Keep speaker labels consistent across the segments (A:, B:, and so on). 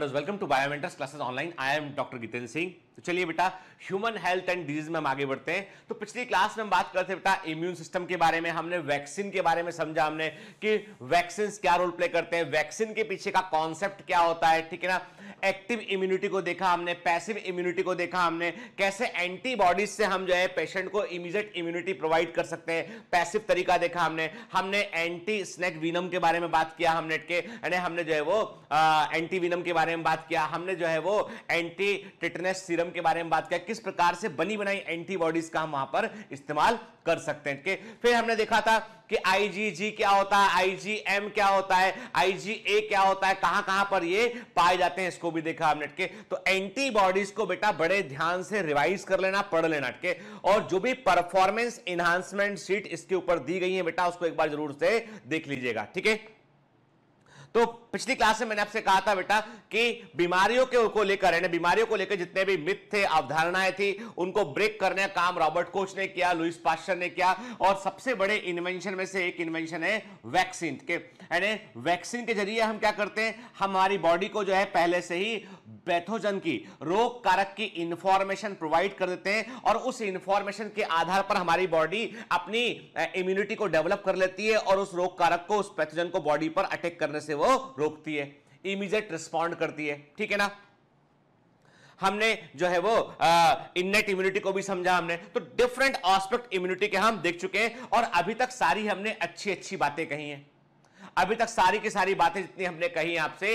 A: Students welcome to biomentors classes online I am doctor Jitendra Singh तो चलिए बेटा ह्यूमन हेल्थ एंड डिजीज में हम आगे बढ़ते हैं तो पिछली क्लास में हम बात करते बेटा इम्यून सिस्टम के बारे में हमने वैक्सीन के बारे में समझा हमने कि वैक्सीन क्या रोल प्ले करते हैं वैक्सीन के पीछे का कॉन्सेप्ट क्या होता है ठीक है ना एक्टिव इम्यूनिटी को देखा हमने पैसिव इम्यूनिटी को देखा हमने कैसे एंटीबॉडीज से हम जो है पेशेंट को इमीजिएट इम्यूनिटी प्रोवाइड कर सकते हैं पैसिव तरीका देखा हमने हमने एंटी स्नेक विनम के बारे में बात किया हमने के हमने जो है वो एंटी विनम के बारे बारे में बात किया हमने जो है वो एंटी टिटनेस सीरम के बारे में बात किया किस प्रकार से बनी बनाई एंटीबॉडीज का हम वहां पर इस्तेमाल कर सकते हैं फिर हमने देखा था कि आईजीजी क्या होता है आईजीएम क्या होता है आईजीए क्या होता है कहां कहां पर ये पाए जाते हैं इसको भी देखा हमने के तो एंटीबॉडीज को बेटा बड़े ध्यान से रिवाइज कर लेना पढ़ लेना के और जो भी परफॉर्मेंस इन्हांसमेंट सीट इसके ऊपर दी गई है बेटा उसको एक बार जरूर से देख लीजिएगा ठीक है तो पिछली क्लास में मैंने आपसे कहा था बेटा कि बीमारियों के को लेकर यानी बीमारियों को लेकर जितने भी मिथ थे अवधारणाएं थी उनको ब्रेक करने का काम रॉबर्ट कोच ने किया लुइस पाश्चर ने किया और सबसे बड़े इन्वेंशन में से एक इन्वेंशन है वैक्सीन के यानी वैक्सीन के जरिए हम क्या करते हैं हमारी बॉडी को जो है पहले से ही पैथोजन की रोग कारक की इंफॉर्मेशन प्रोवाइड कर देते हैं और उस इंफॉर्मेशन के आधार पर हमारी बॉडी अपनी इम्यूनिटी को डेवलप कर लेती है और उस रोग कारक को उस पैथोजन को बॉडी पर अटैक करने से वो रोकती है इमीजिएट रिस्पॉन्ड करती है ठीक है ना हमने जो है वो इननेट इम्यूनिटी को भी समझा हमने तो डिफरेंट ऑस्पेक्ट इम्यूनिटी के हम देख चुके हैं और अभी तक सारी हमने अच्छी अच्छी बातें कही हैं अभी तक सारी की सारी बातें जितनी हमने कही आपसे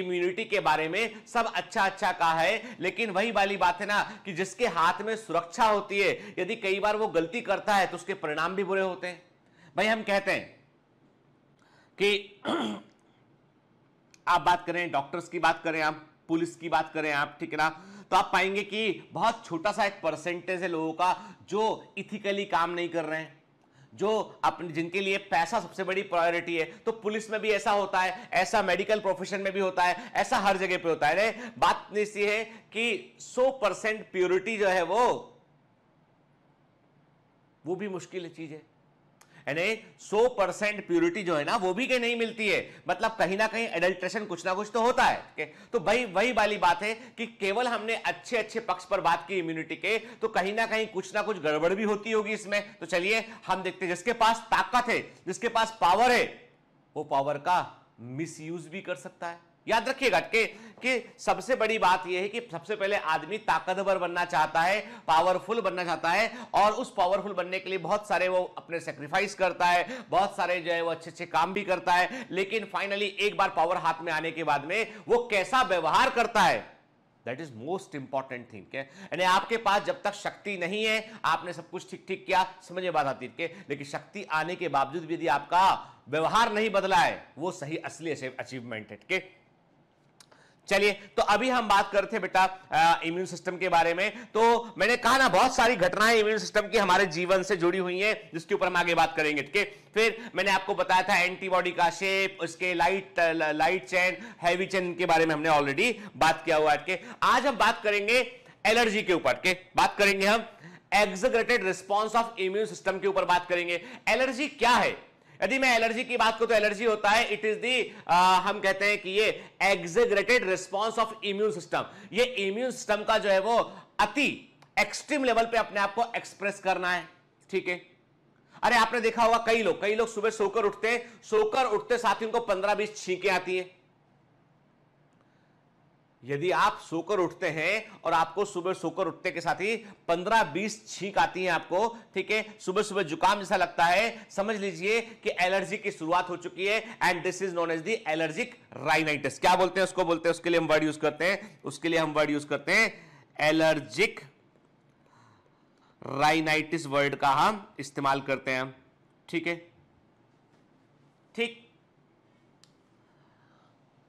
A: इम्यूनिटी के बारे में सब अच्छा अच्छा कहा है लेकिन वही वाली बात है ना कि जिसके हाथ में सुरक्षा होती है यदि कई बार वो गलती करता है तो उसके परिणाम भी बुरे होते हैं भाई हम कहते हैं कि आप बात करें डॉक्टर्स की बात करें आप पुलिस की बात करें आप ठीक है ना तो आप पाएंगे कि बहुत छोटा सा एक परसेंटेज है लोगों का जो इथिकली काम नहीं कर रहे हैं जो अपने जिनके लिए पैसा सबसे बड़ी प्रायोरिटी है तो पुलिस में भी ऐसा होता है ऐसा मेडिकल प्रोफेशन में भी होता है ऐसा हर जगह पे होता है बात ऐसी है कि 100 परसेंट प्योरिटी जो है वो वो भी मुश्किल चीज है यानी 100 परसेंट प्योरिटी जो है ना वो भी के नहीं मिलती है मतलब कहीं ना कहीं एडल्ट्रेशन कुछ ना कुछ तो होता है के? तो भाई वही वाली बात है कि केवल हमने अच्छे अच्छे पक्ष पर बात की इम्यूनिटी के तो कहीं ना कहीं कुछ ना कुछ गड़बड़ भी होती होगी इसमें तो चलिए हम देखते हैं जिसके पास ताकत है जिसके पास पावर है वो पावर का मिस भी कर सकता है याद रखिएगा कि कि सबसे बड़ी बात यह है कि सबसे पहले आदमी ताकतवर बनना चाहता है पावरफुल बनना चाहता है और उस पावरफुल बनने के लिए बहुत सारे वो अपने सेक्रीफाइस करता है बहुत सारे जो है वो अच्छे अच्छे काम भी करता है लेकिन फाइनली एक बार पावर हाथ में आने के बाद में वो कैसा व्यवहार करता है that is most important thing यानी आपके पास जब तक शक्ति नहीं है आपने सब कुछ ठीक ठीक किया समझ में बात आती है लेकिन शक्ति आने के बावजूद भी यदि आपका व्यवहार नहीं बदला है वो सही असली अचीवमेंट है ठीक है चलिए तो अभी हम बात करते हैं बेटा इम्यून सिस्टम के बारे में तो मैंने कहा ना बहुत सारी घटनाएं इम्यून सिस्टम की हमारे जीवन से जुड़ी हुई हैं जिसके ऊपर हम आगे बात करेंगे ठीक है फिर मैंने आपको बताया था एंटीबॉडी का शेप उसके light light chain heavy chain के बारे में हमने ऑलरेडी बात किया हुआ है आज हम बात करेंगे एलर्जी के ऊपर के बात करेंगे हम exaggerated response of immune system के ऊपर बात करेंगे एलर्जी क्या है यदि मैं एलर्जी की बात करूं तो एलर्जी होता है इट इज दी हम कहते हैं कि ये exaggerated response of immune system ये इम्यून सिस्टम का जो है वो अति एक्सट्रीम लेवल पे अपने आप को एक्सप्रेस करना है ठीक है अरे आपने देखा होगा कई लोग कई लोग सुबह सोकर उठते हैं सोकर उठते साथ ही उनको पंद्रह बीस छींके आती है यदि आप सोकर उठते हैं और आपको सुबह सोकर उठते के साथ ही 15-20 छींक आती है आपको ठीक है सुबह सुबह जुकाम जैसा लगता है समझ लीजिए कि एलर्जी की शुरुआत हो चुकी है and this is known as the allergic rhinitis क्या बोलते हैं उसको बोलते हैं उसके लिए हम वर्ड यूज करते हैं उसके लिए हम वर्ड यूज करते हैं एलर्जिक राइनाइटिस वर्ड का हम इस्तेमाल करते हैं ठीक है ठीक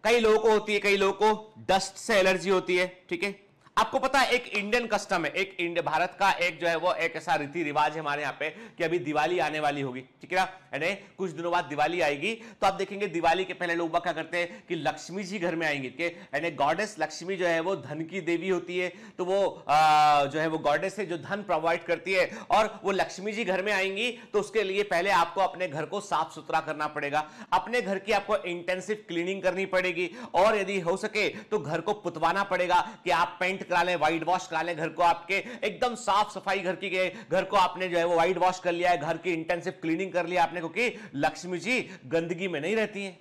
A: कई लोगों को होती है कई लोगों को डस्ट से एलर्जी होती है ठीक है आपको पता है एक इंडियन कस्टम है एक इंडिया भारत का एक जो है वो एक ऐसा रीति रिवाज है हमारे यहाँ पे कि अभी दिवाली आने वाली होगी ठीक है ना यानी कुछ दिनों बाद दिवाली आएगी तो आप देखेंगे दिवाली के पहले लोग क्या करते हैं कि लक्ष्मी जी घर में आएंगे ठीक है यानी गॉडेस लक्ष्मी जो है वो धन की देवी होती है तो वो आ, जो है वो गॉडेस है जो धन प्रोवाइड करती है और वो लक्ष्मी जी घर में आएंगी तो उसके लिए पहले आपको अपने घर को साफ सुथरा करना पड़ेगा अपने घर की आपको इंटेंसिव क्लीनिंग करनी पड़ेगी और यदि हो सके तो घर को पुतवाना पड़ेगा कि आप पेंट करा लें वाइट वॉश करा लें घर को आपके एकदम साफ सफाई घर की घर को आपने जो है वो वाइट वॉश कर लिया है घर की इंटेंसिव क्लीनिंग कर लिया आपने क्योंकि लक्ष्मी जी गंदगी में नहीं रहती हैं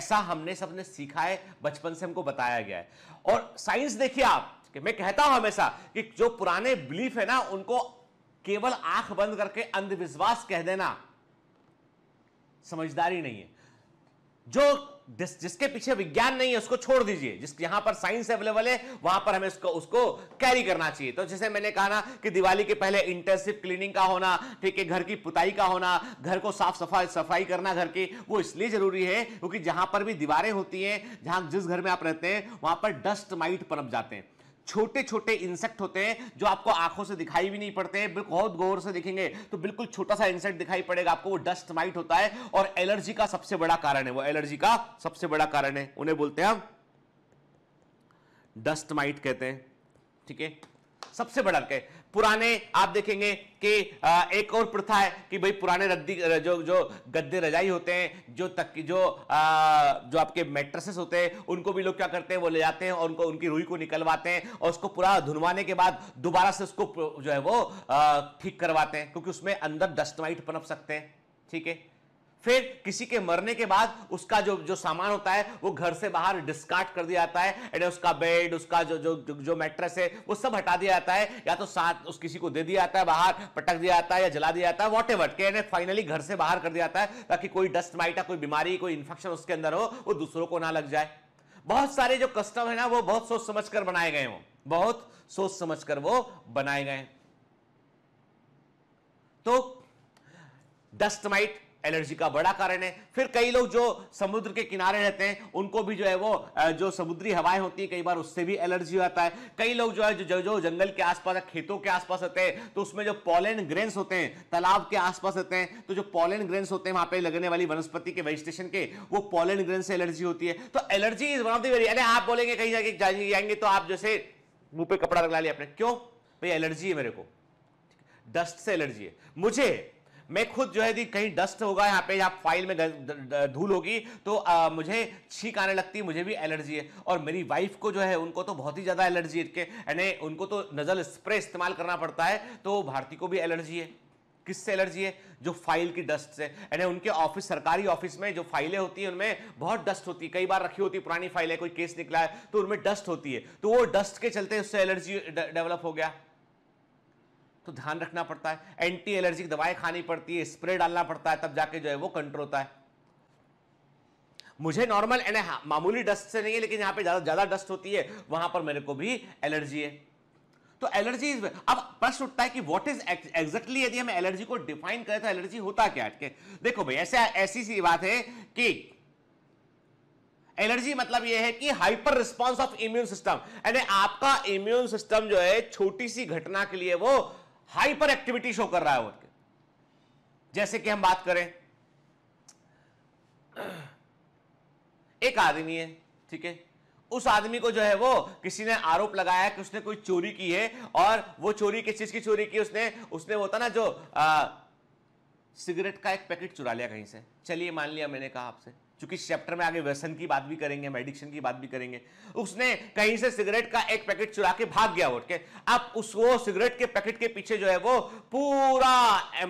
A: ऐसा हमने सबने सीखा है बचपन से हमको बताया गया है और साइंस देखिए आप कि मैं कहता हूं हमेशा कि जो पुराने बिलीफ है ना उनको केवल आंख बंद करके अंधविश्वास कह देना समझदारी नहीं है जो जिस जिसके पीछे विज्ञान नहीं है उसको छोड़ दीजिए जिस यहां पर साइंस अवेलेबल है वहां पर हमें उसको उसको कैरी करना चाहिए तो जैसे मैंने कहा ना कि दिवाली के पहले इंटेंसिव क्लीनिंग का होना ठीक है घर की पुताई का होना घर को साफ सफाई सफाई करना घर की वो इसलिए जरूरी है क्योंकि जहां पर भी दीवारें होती हैं जहां जिस घर में आप रहते हैं वहां पर डस्ट माइट पनप जाते हैं छोटे छोटे इंसेक्ट होते हैं जो आपको आंखों से दिखाई भी नहीं पड़ते हैं बहुत गौर से दिखेंगे तो बिल्कुल छोटा सा इंसेक्ट दिखाई पड़ेगा आपको वो डस्ट माइट होता है और एलर्जी का सबसे बड़ा कारण है वो एलर्जी का सबसे बड़ा कारण है उन्हें बोलते हैं हम डस्ट माइट कहते हैं ठीक है सबसे बड़ा है पुराने आप देखेंगे कि एक और प्रथा है कि भाई पुराने रद्दी जो जो गद्दे रजाई होते हैं जो तक जो आ, जो आपके मेट्रेसेस होते हैं उनको भी लोग क्या करते हैं वो ले जाते हैं और उनको उनकी रुई को निकलवाते हैं और उसको पूरा धुनवाने के बाद दोबारा से उसको जो है वो ठीक करवाते हैं क्योंकि उसमें अंदर डस्टमाइट पनप सकते हैं ठीक है फिर किसी के मरने के बाद उसका जो जो सामान होता है वो घर से बाहर डिस्कार्ड कर दिया जाता है एंड उसका बेड उसका जो जो जो, जो मैट्रेस है वो सब हटा दिया जाता है या तो साथ उस किसी को दे दिया जाता है बाहर पटक दिया जाता है या जला दिया जाता है वॉट एवर के फाइनली घर से बाहर कर दिया जाता है ताकि कोई डस्ट माइटा कोई बीमारी कोई इन्फेक्शन उसके अंदर हो वो दूसरों को ना लग जाए बहुत सारे जो कस्टम है ना वो बहुत सोच समझ कर बनाए गए हो बहुत सोच समझ कर वो बनाए गए तो डस्ट माइट एलर्जी का बड़ा कारण है फिर कई लोग जो समुद्र के किनारे रहते हैं उनको भी जो है वो जो समुद्री हवाएं होती है कई बार उससे भी एलर्जी होता है कई लोग जो है जो, जो जंगल के आसपास खेतों के आसपास रहते हैं तो उसमें जो पॉलन ग्रेन्स होते हैं तालाब के आसपास रहते हैं तो जो पॉलन ग्रेन्स होते हैं वहां पर लगने वाली वनस्पति के वेजिटेशन के वो पॉलन ग्रेन से एलर्जी होती है तो allergy is one of the very अरे आप बोलेंगे कहीं जाके जाएंगे तो आप जैसे मुंह पे कपड़ा लगा लिया आपने क्यों भाई एलर्जी है मेरे को डस्ट से एलर्जी है मुझे मैं खुद जो है कहीं डस्ट होगा यहाँ पे या फाइल में धूल होगी तो आ, मुझे छींक आने लगती है मुझे भी एलर्जी है और मेरी वाइफ को जो है उनको तो बहुत ही ज़्यादा एलर्जी है के यानी उनको तो नज़ल स्प्रे इस्तेमाल करना पड़ता है तो भारती को भी एलर्जी है किससे एलर्जी है जो फाइल की डस्ट से यानी उनके ऑफिस सरकारी ऑफिस में जो फाइलें होती हैं उनमें बहुत डस्ट होती है कई बार रखी होती है पुरानी फाइलें कोई केस निकला है तो उनमें डस्ट होती है तो वो डस्ट के चलते उससे एलर्जी डेवलप हो गया तो ध्यान रखना पड़ता है एंटी एलर्जिक दवाएं खानी पड़ती है स्प्रे डालना पड़ता है तब जाके जो है वो कंट्रोल होता है मुझे नॉर्मल हाँ, मामूली डस्ट से नहीं है लेकिन यहां पे ज़्यादा ज़्यादा डस्ट होती है वहां पर मेरे को भी एलर्जी है तो एलर्जी अब प्रश्न उठता है कि व्हाट इज एग्जैक्टली यदि हम एलर्जी को डिफाइन करें तो एलर्जी होता क्या के? देखो भाई ऐसे ऐसी सी बात है कि एलर्जी मतलब यह है कि hyper response of immune system यानी आपका इम्यून सिस्टम जो है छोटी सी घटना के लिए वो हाइपर एक्टिविटी शो कर रहा है उनके जैसे कि हम बात करें एक आदमी है ठीक है उस आदमी को जो है वो किसी ने आरोप लगाया कि उसने कोई चोरी की है और वो चोरी किस चीज की चोरी की उसने उसने होता ना जो सिगरेट का एक पैकेट चुरा लिया कहीं से चलिए मान लिया मैंने कहा आपसे चूंकि इस चैप्टर में आगे व्यसन की बात भी करेंगे हम एडिक्शन की बात भी करेंगे उसने कहीं से सिगरेट का एक पैकेट चुरा के भाग गया उठ के अब वो सिगरेट के पैकेट के पीछे जो है वो पूरा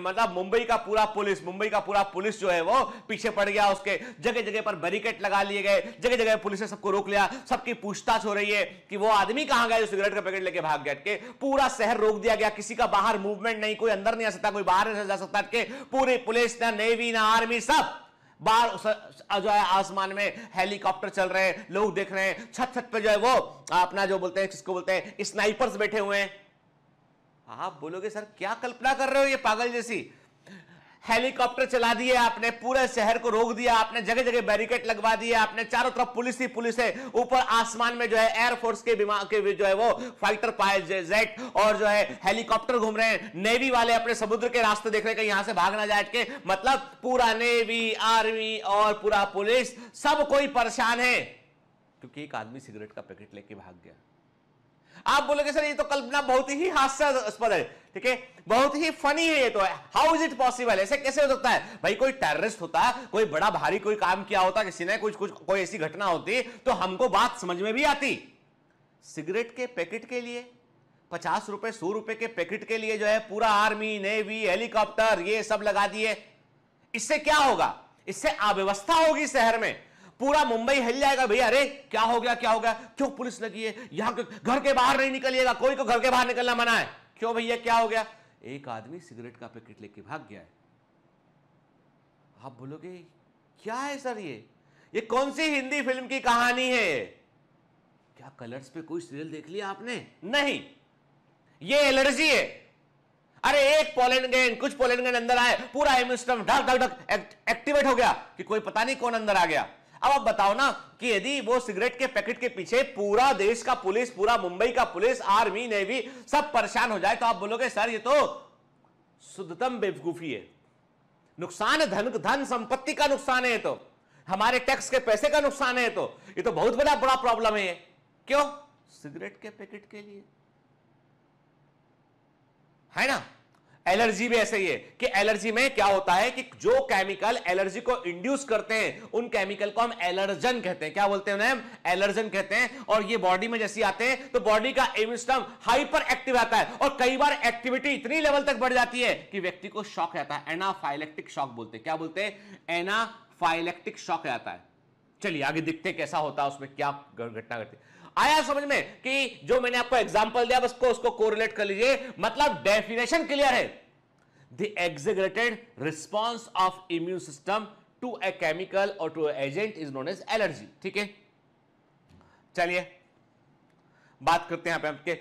A: मतलब मुंबई का पूरा पुलिस मुंबई का पूरा पुलिस जो है वो पीछे पड़ गया उसके जगह जगह पर बैरिकेड लगा लिए गए जगह जगह पुलिस ने सबको रोक लिया सबकी पूछताछ हो रही है कि वो आदमी कहां गया जो सिगरेट का पैकेट लेके भाग गया के पूरा शहर रोक दिया गया किसी का बाहर मूवमेंट नहीं कोई अंदर नहीं आ सकता कोई बाहर नहीं जा सकता पूरी पुलिस ना नेवी ना आर्मी सब बाहर जो है आसमान में हेलीकॉप्टर चल रहे हैं लोग देख रहे हैं छत छत पर जो है वो अपना जो बोलते हैं किसको बोलते हैं स्नाइपर्स बैठे हुए हैं आप बोलोगे सर क्या कल्पना कर रहे हो ये पागल जैसी हेलीकॉप्टर चला दिए आपने पूरे शहर को रोक दिया आपने जगह जगह बैरिकेड लगवा दिए आपने चारों तरफ पुलिस ही पुलिस है ऊपर आसमान में जो है एयरफोर्स के विमान के जो है वो फाइटर पायलट जेट और जो है हेलीकॉप्टर घूम रहे हैं नेवी वाले अपने समुद्र के रास्ते देख रहे हैं यहां से भागना जाट के मतलब पूरा नेवी आर्मी और पूरा पुलिस सब कोई परेशान है क्योंकि एक आदमी सिगरेट का पैकेट लेके भाग गया आप बोलोगे सर ये तो कल्पना बहुत ही हास्यास्पद है ठीक है बहुत ही फनी है ये तो हाउ इज इट पॉसिबल ऐसे कैसे हो सकता है भाई कोई टेररिस्ट होता कोई बड़ा भारी कोई काम किया होता किसी ने कुछ कुछ कोई ऐसी घटना होती तो हमको बात समझ में भी आती सिगरेट के पैकेट के लिए पचास रुपए सौ रुपए के पैकेट के लिए जो है पूरा आर्मी नेवी हेलीकॉप्टर ये सब लगा दिए इससे क्या होगा इससे अव्यवस्था होगी शहर में पूरा मुंबई हिल जाएगा भैया अरे क्या हो गया क्या हो गया क्यों पुलिस लगी है यहां घर के बाहर नहीं निकलिएगा कोई को घर के बाहर निकलना मना है क्यों भैया क्या हो गया एक आदमी सिगरेट का पैकेट लेके भाग गया है आप बोलोगे क्या है सर ये ये कौन सी हिंदी फिल्म की कहानी है क्या कलर्स पे कोई सीरियल देख लिया आपने नहीं ये एलर्जी है अरे एक पोलैंड गेंद कुछ पोलैंड गेंद अंदर आए पूरा इम्यून सिस्टम ढक ढक ढक एक्टिवेट हो गया कि कोई पता नहीं कौन अंदर आ गया अब आप बताओ ना कि यदि वो सिगरेट के पैकेट के पीछे पूरा देश का पुलिस पूरा मुंबई का पुलिस आर्मी नेवी सब परेशान हो जाए तो आप बोलोगे सर ये तो शुद्धतम बेवकूफी है नुकसान धन धन संपत्ति का नुकसान है तो हमारे टैक्स के पैसे का नुकसान है तो ये तो बहुत बड़ा बड़ा प्रॉब्लम है क्यों सिगरेट के पैकेट के लिए है ना एलर्जी भी ऐसे ही है कि एलर्जी में क्या होता है कि जो केमिकल एलर्जी को इंड्यूस करते हैं उन केमिकल को हम एलर्जन कहते हैं क्या बोलते हैं उन्हें एलर्जन कहते हैं और ये बॉडी में जैसे आते हैं तो बॉडी का इम्यून सिस्टम हाइपर एक्टिव आता है और कई बार एक्टिविटी इतनी लेवल तक बढ़ जाती है कि व्यक्ति को शॉक रहता है एनाफाइलेक्टिक शॉक बोलते हैं क्या बोलते हैं एनाफाइलेक्टिक शॉक रहता है चलिए आगे देखते हैं कैसा होता है उसमें क्या घटना घटती है आया समझ में कि जो मैंने आपको एग्जाम्पल दिया बस को उसको कोरिलेट कर लीजिए मतलब डेफिनेशन क्लियर है the exaggerated response of immune system to a chemical और to agent is known as allergy ठीक है चलिए बात करते हैं आपके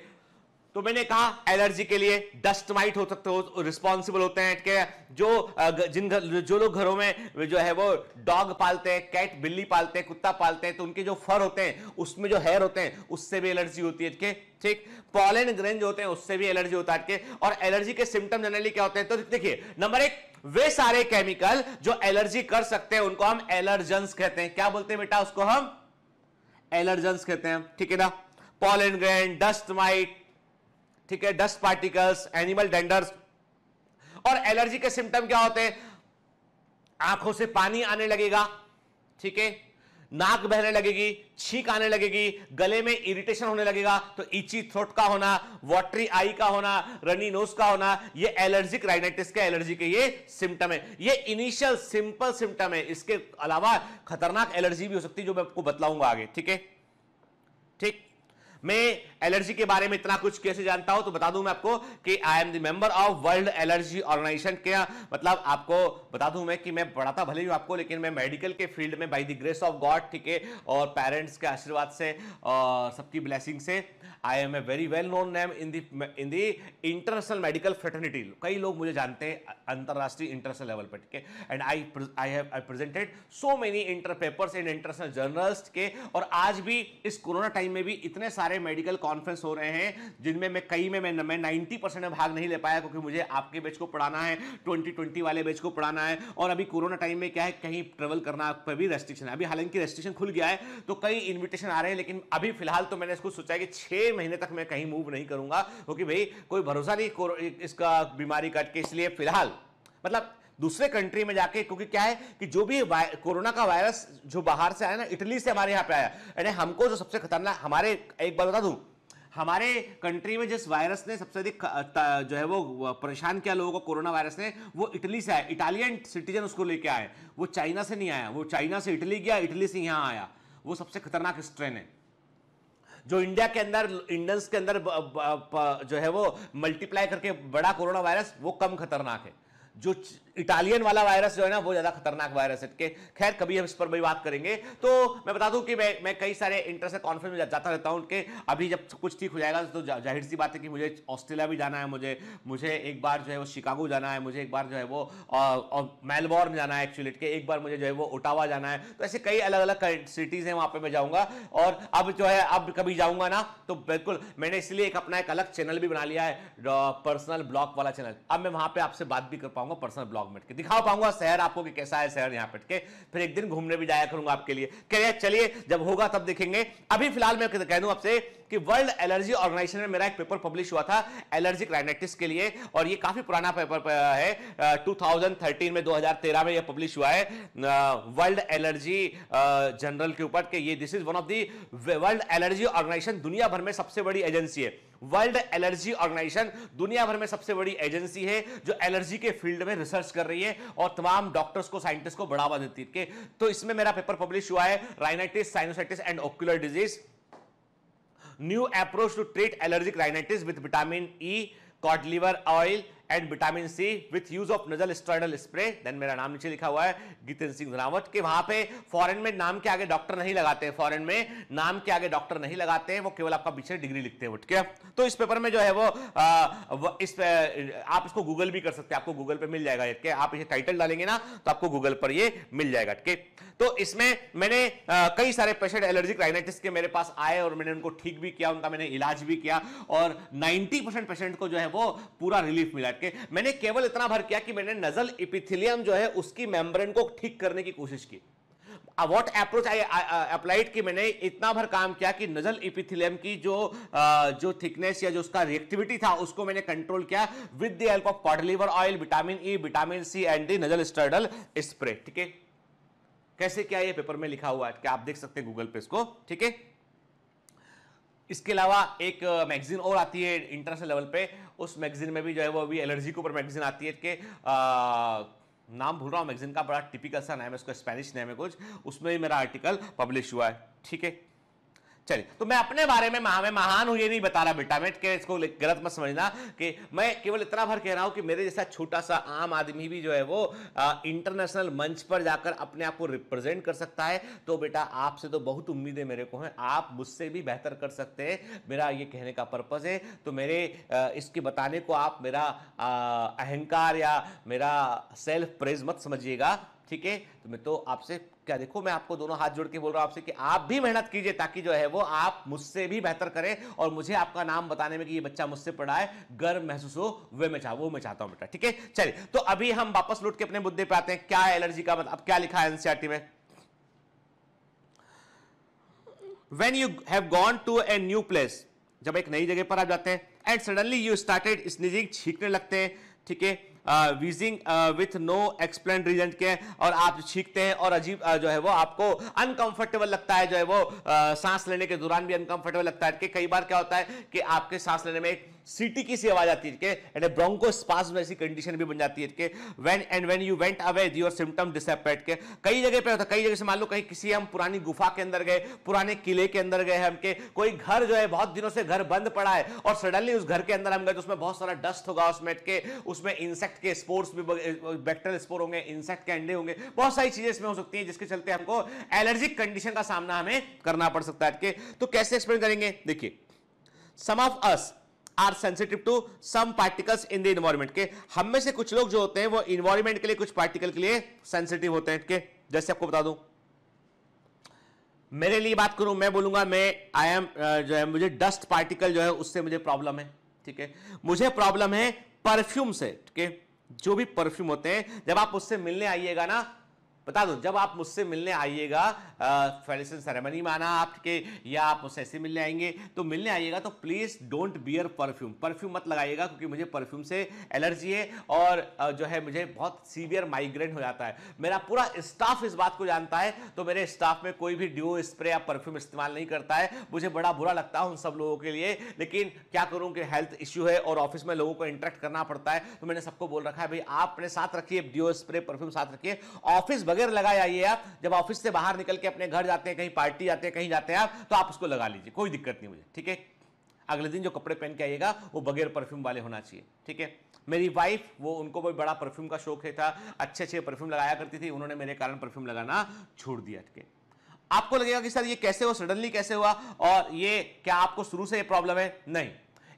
A: तो मैंने कहा एलर्जी के लिए डस्ट माइट हो सकते हो रिस्पॉन्सिबल होते हैं के जो जिन घर जो लोग घरों में जो है वो डॉग पालते हैं कैट बिल्ली पालते हैं कुत्ता पालते हैं तो उनके जो फर होते हैं उसमें जो हेयर होते हैं उससे भी एलर्जी होती है के ठीक पॉलन ग्रेन जो होते हैं उससे भी एलर्जी होता है के और एलर्जी के सिम्टम जनरली क्या होते हैं तो देखिए नंबर एक वे सारे केमिकल जो एलर्जी कर सकते हैं उनको हम एलर्जन कहते हैं क्या बोलते हैं बेटा उसको हम एलर्जन कहते हैं ठीक है ना पॉलन ग्रेन डस्ट माइट ठीक है डस्ट पार्टिकल्स एनिमल डेंडर्स और एलर्जी के सिम्टम क्या होते हैं आंखों से पानी आने लगेगा ठीक है नाक बहने लगेगी छींक आने लगेगी गले में इरिटेशन होने लगेगा तो इची थ्रोट का होना वॉटरी आई का होना रनी नोज का होना ये एलर्जिक राइनाइटिस के एलर्जी के ये सिम्टम है ये इनिशियल सिंपल सिम्टम है इसके अलावा खतरनाक एलर्जी भी हो सकती है जो मैं आपको बतलाऊंगा आगे ठीक है ठीक मैं एलर्जी के बारे में इतना कुछ कैसे जानता हूं तो बता दूं मैं आपको कि I am the member of world allergy organization क्या मतलब आपको बता दूं मैं कि मैं पढ़ाता भले ही आपको लेकिन मैं मेडिकल के फील्ड में by the grace of God ठीक है और पेरेंट्स के आशीर्वाद से और सबकी ब्लेसिंग से I am a very well known name in the in the international medical fraternity कई लोग मुझे जानते हैं अंतर्राष्ट्रीय इंटरनेशनल लेवल पर ठीक है and I I have I presented so many inter papers in international journals के और आज भी इस कोरोना टाइम में भी इतने सारे मेडिकल कॉन्फ्रेंस हो रहे हैं जिनमें मैं कई में मैं मैं नाइन्टी परसेंट में भाग नहीं ले पाया क्योंकि मुझे आपके बैच को पढ़ाना है ट्वेंटी ट्वेंटी वाले बैच को पढ़ाना है और अभी कोरोना टाइम में क्या है कहीं ट्रेवल करना पर भी रेस्ट्रिक्शन है अभी हालांकि रेस्ट्रिक्शन खुल गया है तो कई इन्विटेशन आ रहे हैं लेकिन अभी फिलहाल तो मैंने इसको सोचा कि छः महीने तक मैं कहीं मूव नहीं करूंगा क्योंकि भाई कोई भरोसा नहीं इसका बीमारी कट के इसलिए फिलहाल मतलब दूसरे कंट्री में जाके क्योंकि क्या है कि जो भी कोरोना का वायरस जो बाहर से आया ना इटली से हमारे यहाँ पे आया यानी हमको जो सबसे खतरनाक हमारे एक बार बता दूं हमारे कंट्री में जिस वायरस ने सबसे अधिक जो है वो परेशान किया लोगों को कोरोना वायरस ने वो इटली से आया इटालियन सिटीजन उसको लेके आए वो चाइना से नहीं आया वो चाइना से इटली गया इटली से यहाँ आया वो सबसे खतरनाक स्ट्रेन है जो इंडिया के अंदर इंडियंस के अंदर ब, ब, ब, जो है वो मल्टीप्लाई करके बड़ा कोरोना वायरस वो कम खतरनाक है जो इटालियन वाला वायरस जो है ना वो ज़्यादा खतरनाक वायरस है खैर कभी हम इस पर भी बात करेंगे तो मैं बता दूं कि मैं मैं कई सारे इंटरेस्ट कॉन्फ्रेंस में जाता रहता हूँ कि अभी जब कुछ ठीक हो जाएगा तो जा, जाहिर सी बात है कि मुझे ऑस्ट्रेलिया भी जाना है मुझे मुझे एक बार जो है वो शिकागो जाना है मुझे एक बार जो है वो मेलबॉर्न जाना है एक्चुअली के एक बार मुझे जो है वो ओटावा जाना है तो ऐसे कई अलग अलग सिटीज़ हैं वहाँ पर मैं जाऊँगा और अब जो है अब कभी जाऊँगा ना तो बिल्कुल मैंने इसलिए एक अपना एक अलग चैनल भी बना लिया है पर्सनल ब्लॉक वाला चैनल अब मैं वहाँ पर आपसे बात भी कर पाऊंगा पर्सनल ब्लॉक ब्लॉग में के दिखा पाऊंगा शहर आपको कि कैसा है शहर यहाँ पर के फिर एक दिन घूमने भी जाया करूंगा आपके लिए कह चलिए जब होगा तब देखेंगे अभी फिलहाल मैं कह दूं आपसे कि वर्ल्ड एलर्जी ऑर्गेनाइजेशन में मेरा एक पेपर पब्लिश हुआ था एलर्जिक राइनेटिस के लिए और ये काफी पुराना पेपर है 2013 में 2013 में ये पब्लिश हुआ है वर्ल्ड एलर्जी जनरल के ऊपर के ये this is one of the world allergy organization दुनिया भर में सबसे बड़ी एजेंसी है वर्ल्ड एलर्जी ऑर्गेनाइजेशन दुनिया भर में सबसे बड़ी एजेंसी है जो एलर्जी के फील्ड में रिसर्च कर रही है और तमाम डॉक्टर्स को साइंटिस्ट को बढ़ावा देती है तो इसमें मेरा पेपर पब्लिश हुआ है rhinitis sinusitis and ocular disease new approach to treat allergic rhinitis with vitamin E cod oil and vitamin C with use of nasal sternal spray then मेरा नाम नीचे लिखा हुआ है गीतेंद्र सिंह धनावत के वहां पे फॉरेन में नाम के आगे डॉक्टर नहीं लगाते हैं फॉरेन में नाम के आगे डॉक्टर नहीं लगाते हैं वो केवल आपका पीछे डिग्री लिखते हैं ठीक है तो इस पेपर में जो है वो, आ, वो इस पे, आप इसको गूगल भी कर सकते हैं आपको गूगल पर मिल जाएगा ठीक है आप इसे टाइटल डालेंगे ना तो आपको गूगल पर ये मिल जाएगा ठीक है तो इसमें मैंने कई सारे पेशेंट एलर्जिक राइनाइटिस के मेरे पास आए और मैंने उनको ठीक भी किया उनका मैंने इलाज भी किया और नाइन्टी पेशेंट को जो है वो पूरा रिलीफ मिला करके मैंने केवल इतना भर किया कि मैंने नजल इपिथिलियम जो है उसकी मेम्ब्रेन को ठीक करने की कोशिश की वॉट अप्रोच आई अप्लाइड की मैंने इतना भर काम किया कि नजल इपिथिलियम की जो आ, uh, जो थिकनेस या जो उसका रिएक्टिविटी था उसको मैंने कंट्रोल किया with the help of cod liver oil vitamin E vitamin C and the nasal sternal spray ठीक है कैसे क्या ये पेपर में लिखा हुआ है क्या आप देख सकते हैं गूगल पे इसको ठीक है इसके अलावा एक मैगजीन और आती है इंटरनेशनल लेवल पे उस मैगजीन में भी जो है वो अभी एलर्जी के ऊपर मैगजीन आती है कि नाम भूल रहा हूँ मैगजीन का बड़ा टिपिकल सा नाम है उसका स्पेनिश नेम है कुछ उसमें भी मेरा आर्टिकल पब्लिश हुआ है ठीक है चलिए तो मैं अपने बारे में महा मैं महान हूँ ये नहीं बता रहा बेटा मैं इसको गलत मत समझना कि मैं केवल इतना भर कह रहा हूँ कि मेरे जैसा छोटा सा आम आदमी भी जो है वो इंटरनेशनल मंच पर जाकर अपने आप को रिप्रेजेंट कर सकता है तो बेटा आपसे तो बहुत उम्मीदें मेरे को हैं आप मुझसे भी बेहतर कर सकते हैं मेरा ये कहने का पर्पज़ है तो मेरे आ, इसके बताने को आप मेरा अहंकार या मेरा सेल्फ प्रेज मत समझिएगा ठीक है तो मैं तो आपसे क्या देखो मैं आपको दोनों हाथ जोड़ के बोल रहा हूं आपसे कि आप भी मेहनत कीजिए ताकि जो है वो आप मुझसे भी बेहतर करें और मुझे आपका नाम बताने में कि ये बच्चा मुझसे पढ़ा है गर्व महसूस हो वे मैं चाह वो मैं चाहता हूं बेटा ठीक है चलिए तो अभी हम वापस लौट के अपने मुद्दे पे आते हैं क्या एलर्जी का मतलब क्या लिखा है एनसीआरटी में when you have gone to a new place जब एक नई जगह पर आप जाते हैं and suddenly you started sneezing छीकने लगते हैं ठीक है wheezing with no explain reason के और आप छींकते हैं और अजीब जो है वो आपको अनकंफर्टेबल लगता है जो है वो सांस लेने के दौरान भी अनकंफर्टेबल लगता है कि कई बार क्या होता है कि आपके सांस लेने में एक सिटी की सेवा आवाज आती है एंड ब्रोंको स्पास ऐसी कंडीशन भी बन जाती है के when and when you went away your symptom disappeared के कई जगह पे होता कई जगह से मान लो कहीं किसी हम पुरानी गुफा के अंदर गए पुराने किले के अंदर गए हम के कोई घर जो है बहुत दिनों से घर बंद पड़ा है और सडनली उस घर के अंदर हम गए तो उसमें बहुत सारा डस्ट होगा उसमें के उसमें इंसेक्ट के स्पोर्ट्स भी बैक्टेरियल स्पोर होंगे इंसेक्ट के अंडे होंगे बहुत सारी चीजें इसमें हो सकती है जिसके चलते हमको एलर्जिक कंडीशन का सामना हमें करना पड़ सकता है के तो कैसे एक्सप्लेन करेंगे देखिए some of us are sensitive to some particles in the environment के हम में से कुछ लोग जो होते हैं वो इन्वायरमेंट के लिए कुछ पार्टिकल के लिए सेंसिटिव होते हैं के जैसे आपको बता दूं मेरे लिए बात करूं मैं बोलूंगा मैं आई एम जो है मुझे डस्ट पार्टिकल जो है उससे मुझे प्रॉब्लम है ठीक है मुझे प्रॉब्लम है परफ्यूम से ठीक है जो भी परफ्यूम होते हैं जब आप उससे मिलने आइएगा ना बता दूं जब आप मुझसे मिलने आइएगा फेडरेशन सेरेमनी में आना आपके या आप मुझसे ऐसे मिलने आएंगे तो मिलने आइएगा तो please don't wear perfume perfume मत लगाइएगा क्योंकि मुझे परफ्यूम से एलर्जी है और जो है मुझे बहुत सीवियर माइग्रेन हो जाता है मेरा पूरा स्टाफ इस बात को जानता है तो मेरे स्टाफ में कोई भी ड्यू स्प्रे या परफ्यूम इस्तेमाल नहीं करता है मुझे बड़ा बुरा लगता है उन सब लोगों के लिए लेकिन क्या करूँ कि हेल्थ इश्यू है और ऑफिस में लोगों को इंटरेक्ट करना पड़ता है तो मैंने सबको बोल रखा है भाई आप अपने साथ रखिए ड्यू स्प्रे परफ्यूम साथ रखिए ऑफिस बगैर लगाए आइए आप जब ऑफिस से बाहर निकल के अपने घर जाते हैं कहीं पार्टी जाते हैं कहीं जाते हैं आप तो आप उसको लगा लीजिए कोई दिक्कत नहीं मुझे ठीक है अगले दिन जो कपड़े पहन के आइएगा वो बगैर परफ्यूम वाले होना चाहिए ठीक है मेरी वाइफ वो उनको भी बड़ा परफ्यूम का शौक है था अच्छे अच्छे परफ्यूम लगाया करती थी उन्होंने मेरे कारण परफ्यूम लगाना छोड़ दिया ठीक है आपको लगेगा कि सर ये कैसे हुआ सडनली कैसे हुआ और ये क्या आपको शुरू से ये प्रॉब्लम है नहीं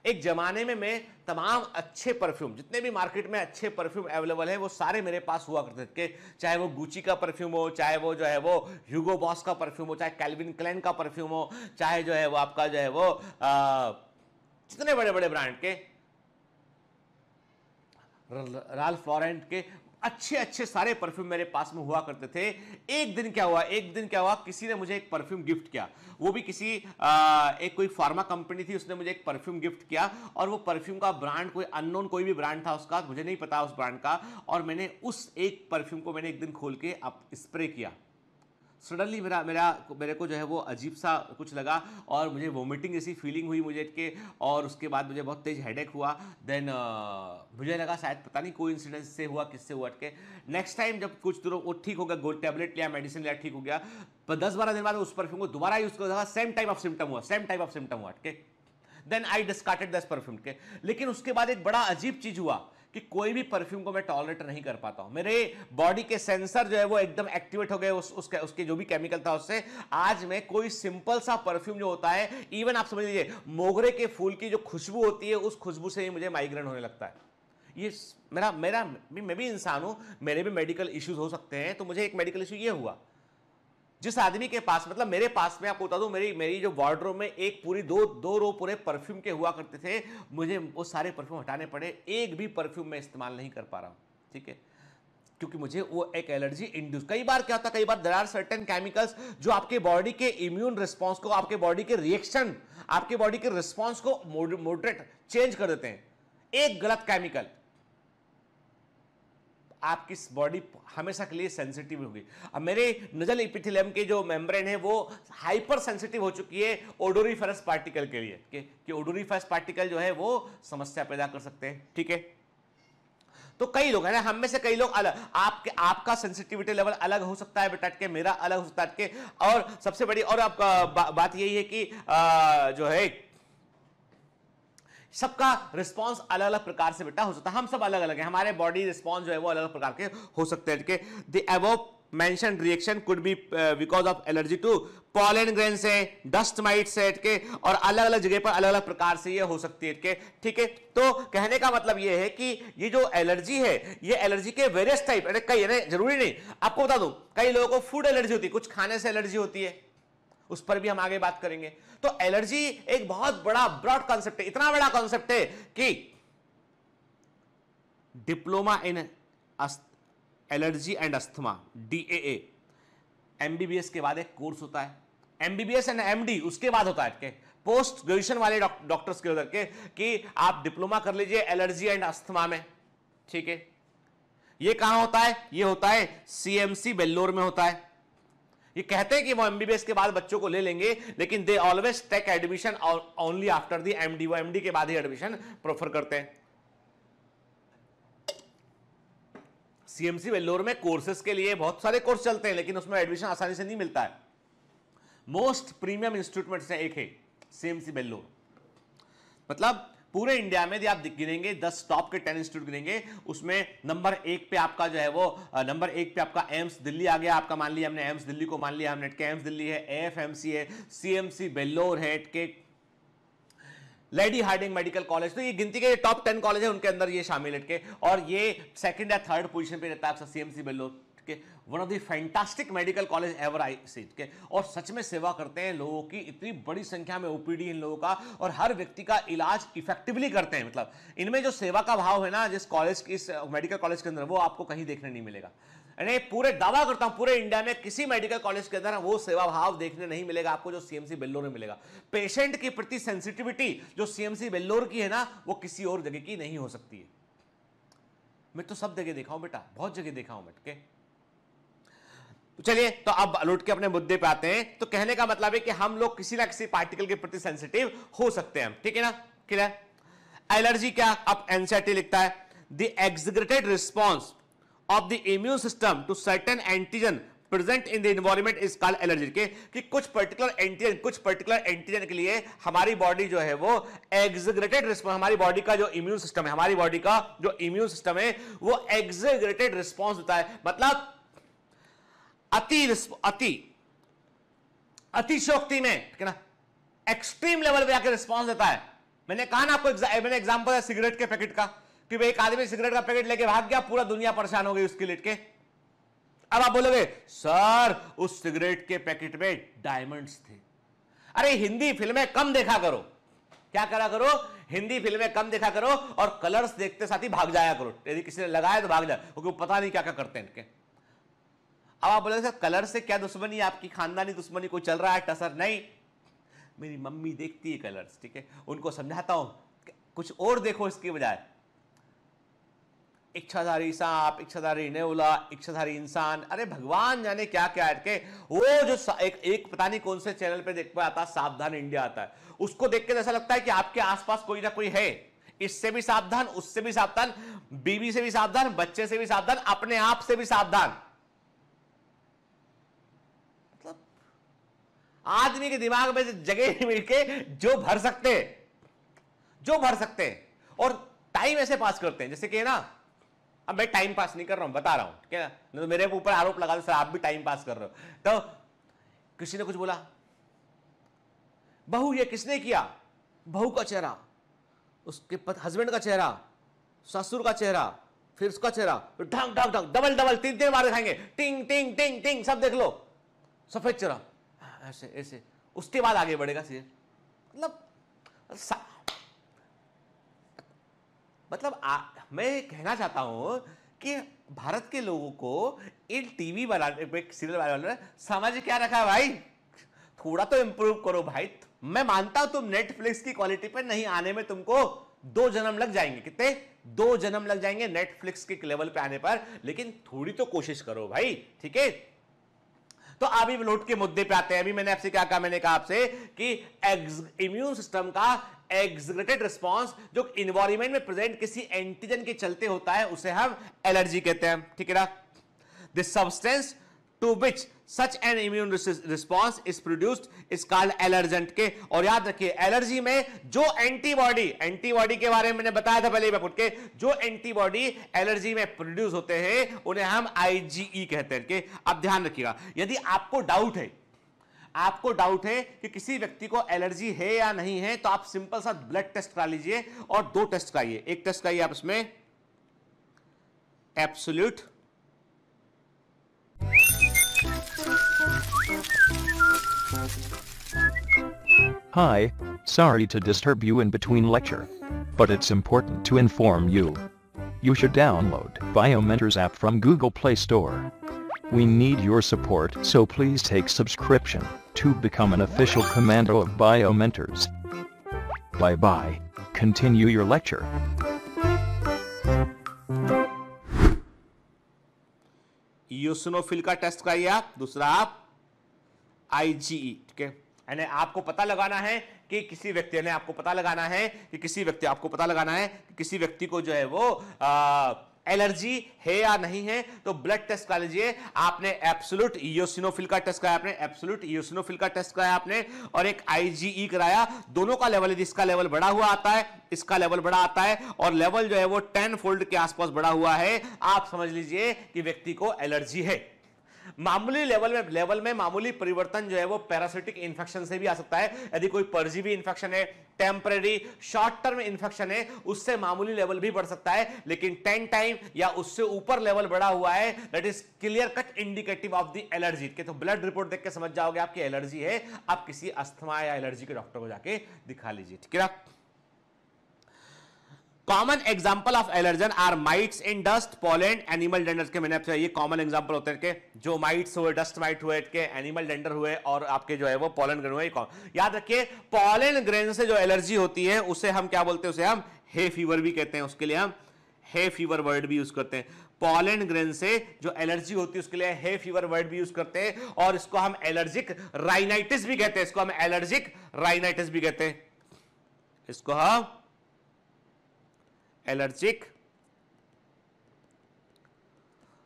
A: एक ज़माने में मैं तमाम अच्छे परफ्यूम जितने भी मार्केट में अच्छे परफ्यूम अवेलेबल हैं वो सारे मेरे पास हुआ करते थे चाहे वो गुची का परफ्यूम हो चाहे वो जो है वो ह्यूगो बॉस का परफ्यूम हो चाहे कैलविन क्लैन का परफ्यूम हो चाहे जो है वो आपका जो है वो जितने बड़े बड़े ब्रांड के राल फ्लोरेंट के अच्छे अच्छे सारे परफ्यूम मेरे पास में हुआ करते थे एक दिन क्या हुआ एक दिन क्या हुआ किसी ने मुझे एक परफ्यूम गिफ्ट किया वो भी किसी आ, एक कोई फार्मा कंपनी थी उसने मुझे एक परफ्यूम गिफ्ट किया और वो परफ्यूम का ब्रांड कोई अननोन कोई भी ब्रांड था उसका मुझे नहीं पता उस ब्रांड का और मैंने उस एक परफ्यूम को मैंने एक दिन खोल के स्प्रे किया सडनली मेरा मेरा मेरे को जो है वो अजीब सा कुछ लगा और मुझे वोमिटिंग जैसी फीलिंग हुई मुझे के और उसके बाद मुझे बहुत तेज हेडेक हुआ देन uh, मुझे लगा शायद पता नहीं कोई इंसिडेंस से हुआ किससे हुआ के नेक्स्ट टाइम जब कुछ दूर वो ठीक हो गया गोल टैबलेट लिया मेडिसिन लिया ठीक हो गया पर दस बारह दिन बाद उस परफ्यूम को दोबारा यूज़ कर सेम टाइप ऑफ सिम्टम हुआ सेम टाइप ऑफ सिम्टम हुआ ठीक देन आई डिस्कार्टेड दस परफ्यूम के लेकिन उसके बाद एक बड़ा अजीब चीज हुआ कि कोई भी परफ्यूम को मैं टॉलरेट नहीं कर पाता हूं मेरे बॉडी के सेंसर जो है वो एकदम एक्टिवेट हो गए उस उसके उसके जो भी केमिकल था उससे आज मैं कोई सिंपल सा परफ्यूम जो होता है इवन आप समझ लीजिए मोगरे के फूल की जो खुशबू होती है उस खुशबू से ही मुझे माइग्रेन होने लगता है ये मेरा मेरा मैं भी इंसान हूँ मेरे भी मेडिकल इश्यूज हो सकते हैं तो मुझे एक मेडिकल इशू ये हुआ जिस आदमी के पास मतलब मेरे पास में आपको बता दूं मेरी मेरी जो वार्डरोब में एक पूरी दो दो रो पूरे परफ्यूम के हुआ करते थे मुझे वो सारे परफ्यूम हटाने पड़े एक भी परफ्यूम मैं इस्तेमाल नहीं कर पा रहा हूँ ठीक है क्योंकि मुझे वो एक एलर्जी इंड्यूस कई बार क्या होता है कई बार देर आर सर्टन केमिकल्स जो आपके बॉडी के इम्यून रिस्पॉन्स को आपके बॉडी के रिएक्शन आपके बॉडी के रिस्पॉन्स को मोडरेट चेंज कर देते हैं एक गलत केमिकल आपकी बॉडी हमेशा के लिए सेंसिटिव होगी अब मेरे नजल इपिथिलियम के जो मेम्ब्रेन है वो हाइपर सेंसिटिव हो चुकी है ओडोरीफेरस पार्टिकल के लिए कि, कि ओडोरीफेरस पार्टिकल जो है वो समस्या पैदा कर सकते हैं ठीक है तो कई लोग है ना हम में से कई लोग अलग आपके आपका सेंसिटिविटी लेवल अलग हो सकता है बेटा के मेरा अलग हो सकता है के और सबसे बड़ी और आपका बा, बात यही है कि आ, जो है सबका रिस्पॉन्स अलग अलग प्रकार से बेटा हो सकता है हम सब अलग अलग है हमारे बॉडी रिस्पॉन्स जो है वो अलग अलग प्रकार के हो सकते हैं the above mentioned reaction could be because of allergy to pollen grain से डस्ट माइट से के और अलग अलग जगह पर अलग अलग प्रकार से ये हो सकती है के ठीक है तो कहने का मतलब ये है कि ये जो एलर्जी है ये एलर्जी के वेरियस टाइप अरे कई है ना जरूरी नहीं आपको बता दूं कई लोगों को फूड एलर्जी होती है कुछ खाने से एलर्जी होती है उस पर भी हम आगे बात करेंगे तो एलर्जी एक बहुत बड़ा ब्रॉड कॉन्सेप्ट है इतना बड़ा कॉन्सेप्ट है कि diploma in allergy and asthma DAA MBBS के बाद एक कोर्स होता है एमबीबीएस एंड एमडी उसके बाद होता है पोस्ट ग्रेजुएशन वाले डॉक्टर्स के उधर के कि आप डिप्लोमा कर लीजिए एलर्जी एंड अस्थमा में ठीक है ये कहां होता है ये होता है सीएमसी बेल्लोर में होता है ये कहते हैं कि वो एमबीबीएस के बाद बच्चों को ले लेंगे लेकिन they always take admission only after the MD वो एमडी के बाद ही एडमिशन प्रोफर करते हैं सीएमसी वेल्लोर में कोर्सेज के लिए बहुत सारे कोर्स चलते हैं लेकिन उसमें एडमिशन आसानी से नहीं मिलता है मोस्ट प्रीमियम इंस्टीट्यूट में से एक है सीएमसी वेल्लोर मतलब पूरे इंडिया में यदि आप गिनेंगे दस टॉप के टेन इंस्टीट्यूट गिनेंगे उसमें नंबर एक पे आपका जो है वो नंबर एक पे आपका एम्स दिल्ली आ गया आपका मान लिया हमने एम्स दिल्ली को मान लिया हमने के एम्स दिल्ली है एफ है सीएमसी बेल्लोर है के लेडी हार्डिंग मेडिकल कॉलेज तो ये गिनती के टॉप टेन कॉलेज है उनके अंदर ये शामिल है और ये सेकंड या थर्ड पोजीशन पे रहता है आपका सीएमसी बेल्लोर के one of the fantastic medical college ever I seat के और सच में सेवा करते हैं लोगों की इतनी बड़ी संख्या में ओपीडी इन लोगों का और हर व्यक्ति का इलाज इफेक्टिवली करते हैं मतलब इनमें जो सेवा का भाव है ना जिस कॉलेज की इस मेडिकल कॉलेज के अंदर वो आपको कहीं देखने नहीं मिलेगा यानी पूरे दावा करता हूं पूरे इंडिया में किसी मेडिकल कॉलेज के अंदर वो सेवा भाव देखने नहीं मिलेगा आपको जो सीएमसी बेल्लोर में मिलेगा पेशेंट के प्रति सेंसिटिविटी जो सीएमसी बेल्लोर की है ना वो किसी और जगह की नहीं हो सकती है मैं तो सब जगह देखा हूं बेटा बहुत जगह देखा हूं बट के तो चलिए तो अब लौट के अपने मुद्दे पे आते हैं तो कहने का मतलब है कि हम लोग किसी ना किसी पार्टिकल के प्रति सेंसिटिव हो सकते हैं ठीक है ना क्लियर एलर्जी क्या अब एनसीआरटी लिखता है the exaggerated response of the immune system to certain antigen present in the environment is called allergy के कि कुछ पर्टिकुलर एंटीजन कुछ पर्टिकुलर एंटीजन के लिए हमारी बॉडी जो है वो एग्जग्रेटेड रिस्पॉन्स हमारी बॉडी का जो इम्यून सिस्टम है हमारी बॉडी का जो इम्यून सिस्टम है वो एग्जग्रेटेड रिस्पॉन्स होता है मतलब अति अति अतिशोक्ति में ठीक है ना एक्सट्रीम लेवल पे आके रिस्पॉन्स देता है मैंने कहा ना आपको मैंने एग्जाम्पल है सिगरेट के पैकेट का कि भाई एक आदमी सिगरेट का पैकेट लेके भाग गया पूरा दुनिया परेशान हो गई उसके लेट के अब आप बोलोगे सर उस सिगरेट के पैकेट में डायमंड्स थे अरे हिंदी फिल्में कम देखा करो क्या करा करो हिंदी फिल्में कम देखा करो और कलर्स देखते साथ ही भाग जाया करो यदि किसी ने लगाया तो भाग जाए क्योंकि पता नहीं क्या क्या करते हैं इनके अब आप बोले कलर से क्या दुश्मनी आपकी खानदानी दुश्मनी कोई चल रहा है टसर नहीं मेरी मम्मी देखती है कलर्स ठीक है उनको समझाता हूं कुछ और देखो इसके बजाय इच्छाधारी सांप इच्छाधारी नेवला इच्छाधारी इंसान अरे भगवान जाने क्या क्या के वो जो एक एक पता नहीं कौन से चैनल पे देख पाया आता सावधान इंडिया आता है उसको देख के तो ऐसा लगता है कि आपके आसपास कोई ना कोई है इससे भी सावधान उससे भी सावधान बीवी से भी सावधान बच्चे से भी सावधान अपने आप से भी सावधान आदमी के दिमाग में जगह नहीं मिलके जो भर सकते जो भर सकते हैं और टाइम ऐसे पास करते हैं जैसे कि ना अब मैं टाइम पास नहीं कर रहा हूं बता रहा हूं ठीक है ना तो मेरे ऊपर आरोप लगा दो सर आप भी टाइम पास कर रहे हो तो किसी ने कुछ बोला बहू ये किसने किया बहू का चेहरा उसके हस्बैंड का चेहरा ससुर का चेहरा फिर उसका चेहरा ढंग ढंग ढंग डबल डबल तीन तीन बार दिखाएंगे टिंग टिंग टिंग टिंग सब देख लो सफेद चेहरा ऐसे ऐसे उसके बाद आगे बढ़ेगा सीरियल मतलब मतलब मैं कहना चाहता हूं कि भारत के लोगों को इन टीवी बनाने पे सीरियल बनाने में समझ क्या रखा है भाई थोड़ा तो इंप्रूव करो भाई मैं मानता हूं तुम नेटफ्लिक्स की क्वालिटी पे नहीं आने में तुमको दो जन्म लग जाएंगे कितने दो जन्म लग जाएंगे नेटफ्लिक्स के लेवल पे आने पर लेकिन थोड़ी तो कोशिश करो भाई ठीक है तो अभी लोट के मुद्दे पे आते हैं अभी मैंने आपसे क्या कहा मैंने कहा आपसे कि इम्यून सिस्टम का एग्जग्रेटेड रिस्पॉन्स जो इन्वायरमेंट में प्रेजेंट किसी एंटीजन के चलते होता है उसे हम एलर्जी कहते हैं ठीक है ना this substance to which such an immune response is produced is called allergen के और याद रखिए एलर्जी में जो एंटीबॉडी एंटीबॉडी के बारे में मैंने बताया था पहले बैपुट के जो एंटीबॉडी एलर्जी में प्रोड्यूस होते हैं उन्हें हम आईजीई e कहते हैं के अब ध्यान रखिएगा यदि आपको डाउट है आपको डाउट है कि किसी व्यक्ति को एलर्जी है या नहीं है तो आप सिंपल सा ब्लड टेस्ट करा लीजिए और दो टेस्ट कराइए एक टेस्ट कराइए आप इसमें absolute Hi, sorry to disturb you in between lecture. But it's important to inform you. You should download Biomentors app from Google Play Store. We need your support so please take subscription to become an official commando of Biomentors. Bye bye. Continue your lecture. Eosinophil का test कराइए आप दूसरा आप IgE e, ठीक है यानी आपको पता लगाना है कि किसी व्यक्ति ने आपको पता लगाना है कि किसी व्यक्ति आपको पता लगाना है कि किसी व्यक्ति को जो है वो एलर्जी है या नहीं है तो ब्लड टेस्ट कर लीजिए आपने एब्सोल्यूट ईओसिनोफिल का टेस्ट कराया आपने एब्सोल्यूट ईओसिनोफिल का टेस्ट कराया आपने और एक आईजीई e कराया दोनों का लेवल इसका लेवल बड़ा हुआ आता है इसका लेवल बड़ा आता है और लेवल जो है वो टेन फोल्ड के आसपास बड़ा हुआ है आप समझ लीजिए कि व्यक्ति को एलर्जी है मामूली लेवल में लेवल में मामूली परिवर्तन जो है वो पैरासिटिक इंफेक्शन से भी आ सकता है यदि कोई परजीवी इंफेक्शन है टेम्परेरी शॉर्ट टर्म इंफेक्शन है उससे मामूली लेवल भी बढ़ सकता है लेकिन टेन टाइम या उससे ऊपर लेवल बढ़ा हुआ है that is clear cut indicative of the allergy के तो ब्लड रिपोर्ट देख के समझ जाओगे आपकी एलर्जी है आप किसी अस्थमा या एलर्जी के डॉक्टर को जाके दिखा लीजिए ठीक है common example of allergen are mites in dust pollen and animal dander के मैंने आपसे ये कॉमन एग्जाम्पल होते हैं के जो माइट्स हुए डस्ट माइट हुए के एनिमल डेंडर हुए और आपके जो है वो पॉलन ग्रेन हुए याद रखिए पॉलन ग्रेन से जो एलर्जी होती है उसे हम क्या बोलते हैं उसे हम हे फीवर भी कहते हैं उसके लिए हम हे फीवर वर्ड भी यूज करते हैं पॉलन ग्रेन से जो एलर्जी होती है उसके लिए हे फीवर वर्ड भी यूज करते हैं और इसको हम एलर्जिक राइनाइटिस भी कहते हैं इसको हम एलर्जिक राइनाइटिस भी कहते हैं इसको हम हाँ एलर्जिक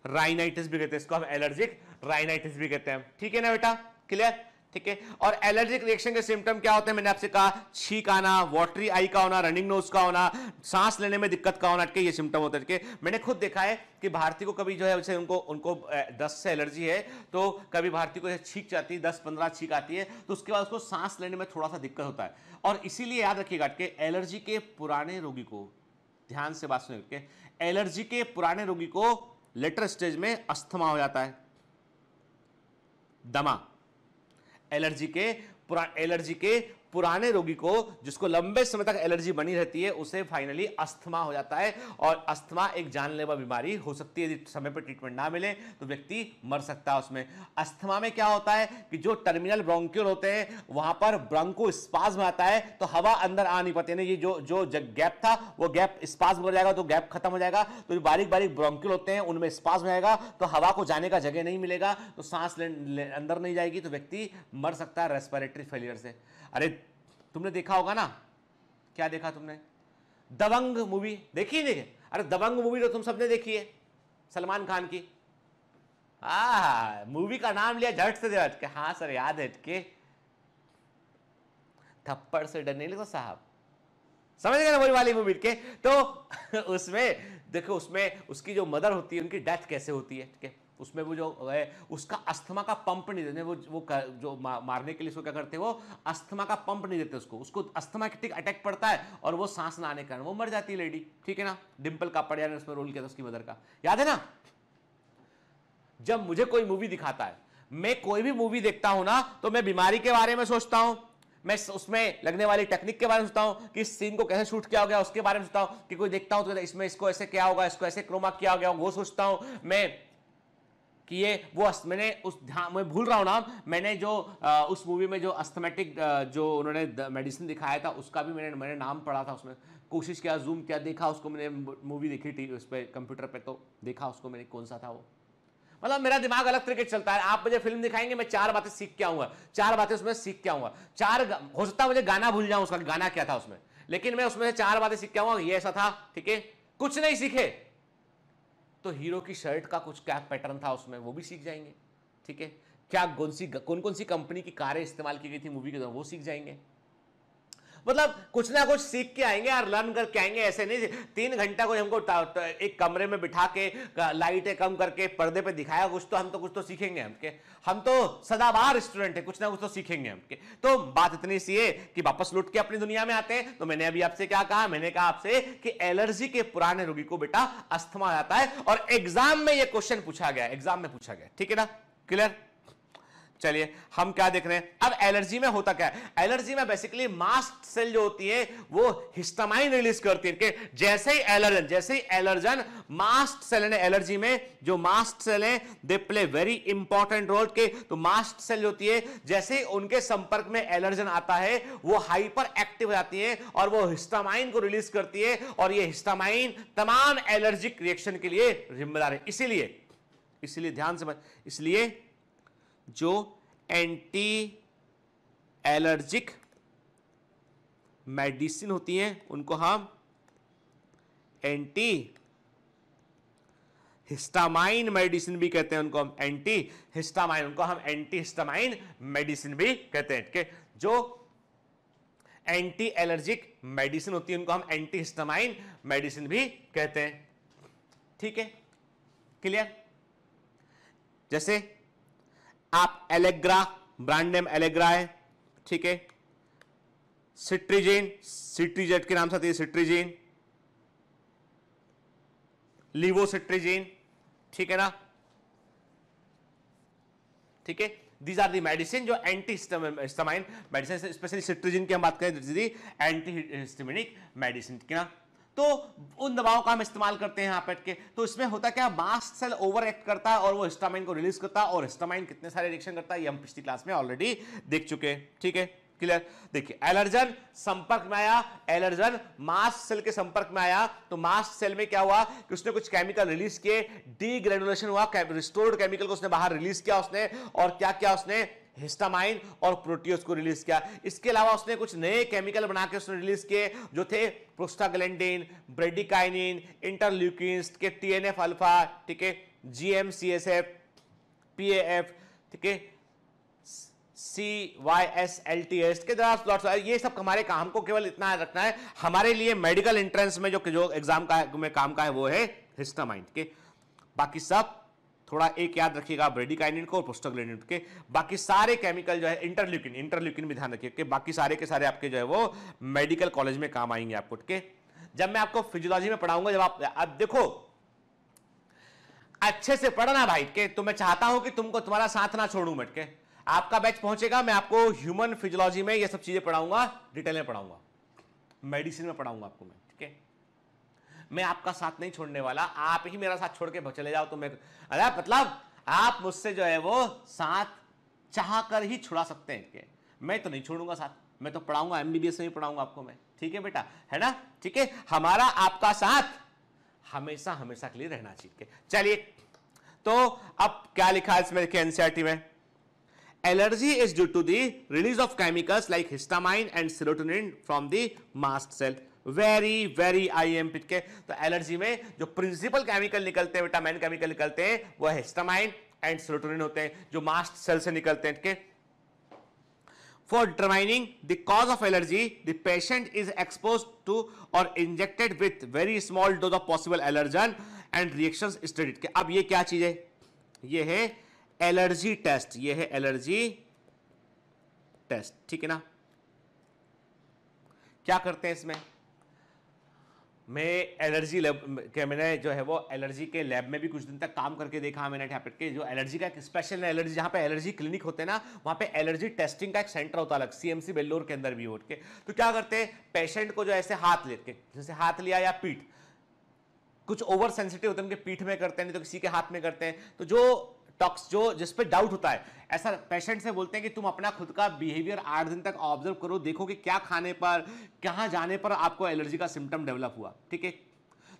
A: राइनाइटिस भी कहते हैं इसको हम एलर्जिक राइनाइटिस भी कहते हैं ठीक है ना बेटा क्लियर ठीक है और एलर्जिक रिएक्शन के सिम्टम क्या होते हैं मैंने आपसे कहा छीक आना वॉटरी आई का होना रनिंग नोज का होना सांस लेने में दिक्कत का होना ठीक ये सिम्टम होते हैं मैंने खुद देखा है कि भारती को कभी जो है उसे उनको उनको दस से एलर्जी है तो कभी भारती को छीक जाती है दस पंद्रह छीक आती है तो उसके बाद उसको सांस लेने में थोड़ा सा दिक्कत होता है और इसीलिए याद रखिएगा कि एलर्जी के पुराने रोगी को ध्यान से बात सुनिए के एलर्जी के पुराने रोगी को लेटर स्टेज में अस्थमा हो जाता है दमा एलर्जी के एलर्जी के पुराने रोगी को जिसको लंबे समय तक एलर्जी बनी रहती है उसे फाइनली अस्थमा हो जाता है और अस्थमा एक जानलेवा बीमारी हो सकती है यदि समय पर ट्रीटमेंट ना मिले तो व्यक्ति मर सकता है उसमें अस्थमा में क्या होता है कि जो टर्मिनल ब्रोंक्यूल होते हैं वहां पर ब्रोंको स्पाज्म आता है तो हवा अंदर आ नहीं पाती ये जो जो गैप था वो गैप स्पाज्म हो जाएगा तो गैप खत्म हो जाएगा तो जो बारीक बारीक ब्रोंक्यूल होते हैं उनमें में आएगा तो हवा को जाने का जगह नहीं मिलेगा तो सांस अंदर नहीं जाएगी तो व्यक्ति मर सकता है रेस्पिरेटरी फेलियर से अरे तुमने देखा होगा ना क्या देखा तुमने दबंग मूवी देखी नहीं अरे दबंग मूवी तो तुम सबने देखी है सलमान खान की मूवी का नाम लिया झट से झटके के हाँ सर याद है के थप्पड़ से डरने लगे साहब समझ गए ना वही वाली मूवी के तो उसमें देखो उसमें उसकी जो मदर होती है उनकी डेथ कैसे होती है ठीक है उसमें वो जो है उसका अस्थमा का पंप नहीं देते वो वो कर, जो मारने के लिए उसको क्या करते वो अस्थमा का पंप नहीं देते उसको उसको अस्थमा के ठीक अटैक पड़ता है और वो सांस ना आने कारण वो मर जाती है लेडी ठीक है ना डिम्पल का पड़िया ने उसमें रोल किया था उसकी मदर का याद है ना जब मुझे कोई मूवी दिखाता है मैं कोई भी मूवी देखता हूं ना तो मैं बीमारी के बारे में सोचता हूं मैं उसमें लगने वाली टेक्निक के बारे में सोचता हूँ कि इस सीन को कैसे शूट किया हो गया उसके बारे में सोचता हूँ कि कोई देखता हूँ तो इसमें इसको ऐसे क्या होगा इसको ऐसे क्रोमा किया हो गया वो सोचता हूँ मैं कि ये वो मैंने उस ध्यान मैं भूल रहा हूँ नाम मैंने जो आ, उस मूवी में जो अस्थमेटिक जो उन्होंने मेडिसिन दिखाया था उसका भी मैंने मैंने नाम पढ़ा था उसमें कोशिश किया जूम किया देखा उसको मैंने मूवी देखी थी उस पर कंप्यूटर पर तो देखा उसको मैंने कौन सा था वो मतलब मेरा दिमाग अलग तरीके से चलता है आप मुझे फिल्म दिखाएंगे मैं चार बातें सीख के आऊंगा चार बातें उसमें सीख के आऊंगा चार हो सकता है मुझे गाना भूल जाऊं उसका गाना क्या था उसमें लेकिन मैं उसमें से चार बातें सीख के आऊंगा ये ऐसा था ठीक है कुछ नहीं सीखे तो हीरो की शर्ट का कुछ क्या पैटर्न था उसमें वो भी सीख जाएंगे ठीक है क्या कौन सी कौन कौन सी कंपनी की कारें इस्तेमाल की गई थी मूवी के दौरान वो सीख जाएंगे मतलब कुछ ना कुछ सीख के आएंगे और लर्न करके आएंगे ऐसे नहीं तीन घंटा कोई हमको एक कमरे में बिठा के लाइटें कम करके पर्दे पे दिखाया कुछ तो हम तो कुछ तो सीखेंगे हमके हम तो सदाबार स्टूडेंट है कुछ ना कुछ तो सीखेंगे हमके तो बात इतनी सी है कि वापस लुट के अपनी दुनिया में आते हैं तो मैंने अभी आपसे क्या कहा मैंने कहा आपसे कि एलर्जी के पुराने रोगी को बेटा अस्थमा आता है और एग्जाम में यह क्वेश्चन पूछा गया एग्जाम में पूछा गया ठीक है ना क्लियर चलिए हम क्या देख रहे हैं अब एलर्जी में होता क्या है एलर्जी में बेसिकली मास्ट सेल जो होती है वो हिस्टामाइन रिलीज करती है जैसे ही एलर्जन जैसे ही एलर्जन मास्ट सेल ने एलर्जी में जो मास्ट सेल है they play very important role के तो मास्ट सेल जो होती है जैसे ही उनके संपर्क में एलर्जन आता है वो हाइपर एक्टिव हो जाती है और वो हिस्टामाइन को रिलीज करती है और ये हिस्टामाइन तमाम एलर्जिक रिएक्शन के लिए जिम्मेदार है इसीलिए इसलिए ध्यान से इसलिए जो एंटी एलर्जिक मेडिसिन होती हैं उनको हम एंटी हिस्टामाइन मेडिसिन भी कहते हैं उनको हम एंटी हिस्टामाइन उनको हम एंटी हिस्टामाइन मेडिसिन भी कहते हैं ठीक है जो एंटी एलर्जिक मेडिसिन होती है उनको हम एंटी हिस्टामाइन मेडिसिन भी कहते हैं ठीक है क्लियर जैसे आप एलेग्रा ब्रांड नेम एलेग्रा है ठीक है सिट्रीजेन सिट्रीजेट के नाम से आती है सिट्रीजेन सिट्रीजिन ठीक है ना ठीक है दीज आर दी मेडिसिन जो एंटी मेडिसिन स्पेशली सिट्रीजिन की हम बात करें एंटी हिस्टामिनिक मेडिसिन ना तो उन दवाओं का हम इस्तेमाल करते हैं हाँ के तो इसमें होता क्या मास्ट सेल ओवर एक्ट करता है और वो हिस्टामाइन को रिलीज करता है और हिस्टामाइन कितने सारे रिएक्शन करता है ये हम पिछली क्लास में ऑलरेडी देख चुके हैं ठीक है क्लियर देखिए एलर्जन संपर्क में आया एलर्जन मास सेल के संपर्क में आया तो मास सेल में क्या हुआ कि उसने कुछ केमिकल रिलीज किए डीग्रेनुलेशन हुआ रिस्टोर्ड केमिकल को उसने बाहर रिलीज किया उसने और क्या क्या उसने हिस्टामाइन और प्रोटीस को रिलीज किया इसके अलावा उसने कुछ नए केमिकल बनाकर उसने रिलीज किए जो थे प्रोस्टाग्लैंडिन ब्रेडिकाइनिन इंटरल्यूकिन के टी एन एफ अल्फा ठीक है G M C S F P F ठीक है C Y S L T S के द्वारा लॉट्स ये सब हमारे काम को केवल इतना रखना है हमारे लिए मेडिकल एंट्रेंस में जो जो एग्जाम का में काम का है वो है हिस्टामाइंड के बाकी सब थोड़ा एक याद रखिएगा ब्रेडिकाइनिन को और प्रोस्टाग्लैंडिन के बाकी सारे केमिकल जो है इंटरल्यूकिन इंटरल्यूकिन भी ध्यान रखिए कि बाकी सारे के सारे आपके जो है वो मेडिकल कॉलेज में काम आएंगे आपको ठीक जब मैं आपको फिजियोलॉजी में पढ़ाऊंगा जब आप, आप देखो अच्छे से पढ़ना भाई के तो मैं चाहता हूं कि तुमको तुम्हारा साथ ना छोड़ू मट के आपका बैच पहुंचेगा मैं आपको ह्यूमन फिजियोलॉजी में ये सब चीजें पढ़ाऊंगा डिटेल में पढ़ाऊंगा मेडिसिन में पढ़ाऊंगा आपको मैं ठीक है मैं आपका साथ नहीं छोड़ने वाला आप ही मेरा साथ छोड़ के चले जाओ तो मैं अरे मतलब आप मुझसे जो है वो साथ चाह कर ही छुड़ा सकते हैं के मैं तो नहीं छोड़ूंगा साथ मैं तो पढ़ाऊंगा एमबीबीएस में ही पढ़ाऊंगा आपको मैं ठीक है बेटा है ना ठीक है हमारा आपका साथ हमेशा हमेशा के लिए रहना चाहिए चलिए तो अब क्या लिखा है इसमें देखिए एनसीआरटी e में allergy is due to the release of chemicals like histamine and serotonin from the mast cell very very I M pitch के तो एलर्जी में जो प्रिंसिपल केमिकल निकलते हैं विटामिन केमिकल निकलते हैं वह हिस्टामाइन एंड सेरोटोनिन होते हैं जो मास्ट सेल से निकलते हैं ठीक for determining the cause of allergy the patient is exposed to or injected with very small dose of possible allergen and reactions studied के अब ये क्या चीज है ये है एलर्जी टेस्ट ये है एलर्जी टेस्ट ठीक है ना क्या करते हैं इसमें मैं एलर्जी लैब के मैंने जो है वो एलर्जी के लैब में भी कुछ दिन तक काम करके देखा मैंने टैपेट के जो एलर्जी का एक स्पेशल एलर्जी जहाँ पे एलर्जी क्लिनिक होते हैं ना वहाँ पे एलर्जी टेस्टिंग का एक सेंटर होता अलग सीएमसी बेल्लोर के अंदर भी हो के तो क्या करते हैं पेशेंट को जो ऐसे हाथ लेके जैसे हाथ लिया या पीठ कुछ ओवर सेंसिटिव होते हैं उनके पीठ में करते हैं नहीं तो किसी के हाथ में करते हैं तो जो टॉक्स जो जिस पे डाउट होता है ऐसा पेशेंट से बोलते हैं कि तुम अपना खुद का बिहेवियर आठ दिन तक ऑब्जर्व करो देखो कि क्या खाने पर कहाँ जाने पर आपको एलर्जी का सिम्टम डेवलप हुआ ठीक है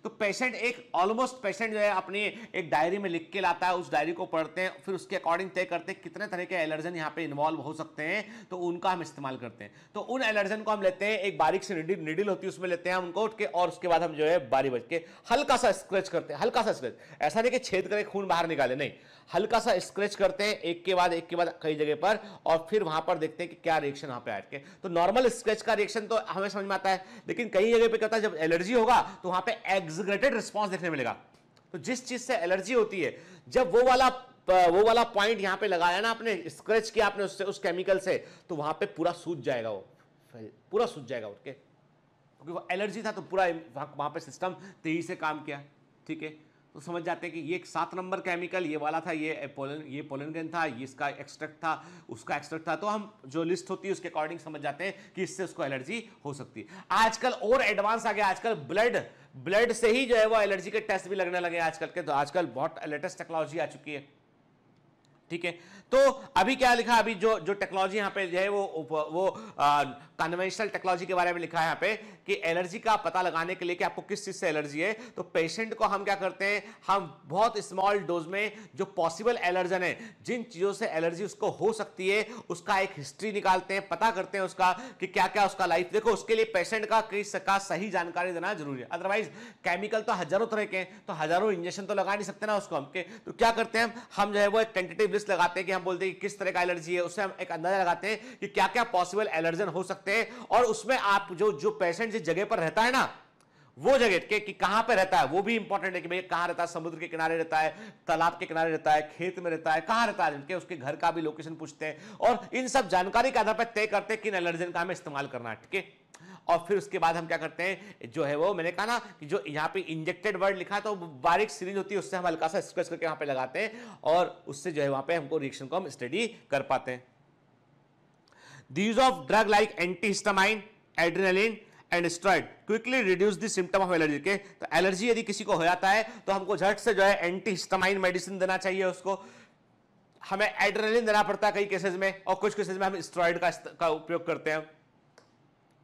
A: तो पेशेंट एक ऑलमोस्ट पेशेंट जो है अपनी एक डायरी में लिख के लाता है उस डायरी को पढ़ते हैं फिर उसके अकॉर्डिंग तय करते हैं कितने तरह के एलर्जन यहाँ पे इन्वॉल्व हो सकते हैं तो उनका हम इस्तेमाल करते हैं तो उन एलर्जन को हम लेते हैं एक बारीक से निडिल निडिल होती है उसमें लेते हैं हम उनको उठ के और उसके बाद हम जो है बारी बज के हल्का सा स्क्रेच करते हैं हल्का सा स्क्रेच ऐसा नहीं कि छेद करके खून बाहर निकाले नहीं हल्का सा स्क्रेच करते हैं एक के बाद एक के बाद कई जगह पर और फिर वहां पर देखते हैं कि क्या रिएक्शन वहां पर आटके तो नॉर्मल स्क्रेच का रिएक्शन तो हमें समझ में आता है लेकिन कई जगह पर क्या होता है जब एलर्जी होगा तो वहां पर एग्जग्रेटेड रिस्पॉन्स देखने मिलेगा तो जिस चीज से एलर्जी होती है जब वो वाला वो वाला पॉइंट यहाँ पे लगाया ना आपने स्क्रेच किया आपने उससे उस केमिकल से तो वहां पे पूरा सूज जाएगा वो पूरा सूज जाएगा उसके क्योंकि वो एलर्जी था तो पूरा वहां पे सिस्टम तेजी से काम किया ठीक है तो समझ जाते हैं कि ये एक सात नंबर केमिकल ये वाला था ये पोलन ये पोलनगन था ये इसका एक्सट्रैक्ट था उसका एक्सट्रैक्ट था तो हम जो लिस्ट होती है उसके अकॉर्डिंग समझ जाते हैं कि इससे उसको एलर्जी हो सकती है आजकल और एडवांस आ गया आजकल ब्लड ब्लड से ही जो है वो एलर्जी के टेस्ट भी लगने लगे आजकल के तो आजकल बहुत लेटेस्ट टेक्नोलॉजी आ चुकी है ठीक है तो अभी क्या लिखा अभी जो जो टेक्नोलॉजी यहाँ पे जो है वो वो कन्वेंशनल टेक्नोलॉजी के बारे में लिखा है यहाँ पे कि एलर्जी का पता लगाने के लिए कि आपको किस चीज़ से एलर्जी है तो पेशेंट को हम क्या करते हैं हम बहुत स्मॉल डोज में जो पॉसिबल एलर्जन है जिन चीज़ों से एलर्जी उसको हो सकती है उसका एक हिस्ट्री निकालते हैं पता करते हैं उसका कि क्या क्या उसका लाइफ देखो उसके लिए पेशेंट का किस का सही जानकारी देना जरूरी है अदरवाइज केमिकल तो हजारों तरह के हैं तो हजारों इंजेक्शन तो लगा नहीं सकते ना उसको हम के तो क्या करते हैं हम जो है वो एक टेंटेटिव लिस्ट लगाते हैं कि हम बोलते हैं कि किस तरह का एलर्जी है उससे हम एक अंदाजा लगाते हैं कि क्या क्या पॉसिबल एलर्जन हो सकते हैं और उसमें आप जो जो पेशेंट जिस जगह पर रहता है ना वो जगह के कि कहां पर रहता है वो भी इंपॉर्टेंट है कि भैया कहां रहता है समुद्र के किनारे रहता है तालाब के किनारे रहता है खेत में रहता है कहां रहता है इनके उसके घर का भी लोकेशन पूछते हैं और इन सब जानकारी के आधार पर तय करते हैं कि एलर्जन का हमें इस्तेमाल करना है ठीक है और फिर उसके बाद हम क्या करते हैं जो है वो मैंने कहा ना कि जो यहाँ पे इंजेक्टेड वर्ड लिखा तो बारीक सीरीज होती है उससे हम हल्का सा स्क्रेच करके यहाँ पे लगाते हैं और उससे जो है वहाँ पे हमको रिएक्शन को हम स्टडी कर पाते हैं these of drug like antihistamine adrenaline and steroid quickly reduce the symptom of allergy के तो एलर्जी यदि किसी को हो जाता है तो हमको झट से जो है एंटी हिस्टामाइन मेडिसिन देना चाहिए उसको हमें एड्रेनलिन देना पड़ता है कई केसेज में और कुछ केसेज में हम स्ट्रॉइड का, का उपयोग करते हैं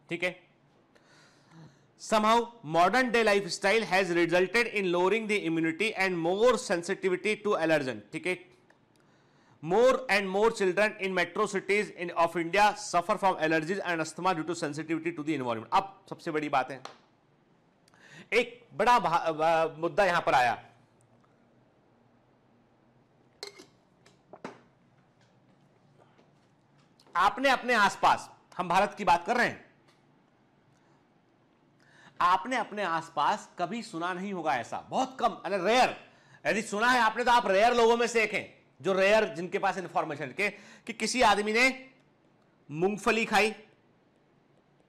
A: ठीक है Somehow, modern day lifestyle has resulted in lowering the immunity and more sensitivity to allergen. theek hai more and more children in metro cities in of India suffer from allergies and asthma due to sensitivity to the environment. ab अब सबसे बड़ी बात है एक बड़ा मुद्दा यहां पर आया आपने अपने आसपास हम भारत की बात कर रहे हैं आपने अपने आसपास कभी सुना नहीं होगा ऐसा बहुत कम अरे रेयर यदि सुना है आपने तो आप रेयर लोगों में से एक हैं जो रेयर जिनके पास इंफॉर्मेशन के कि किसी आदमी ने मूंगफली खाई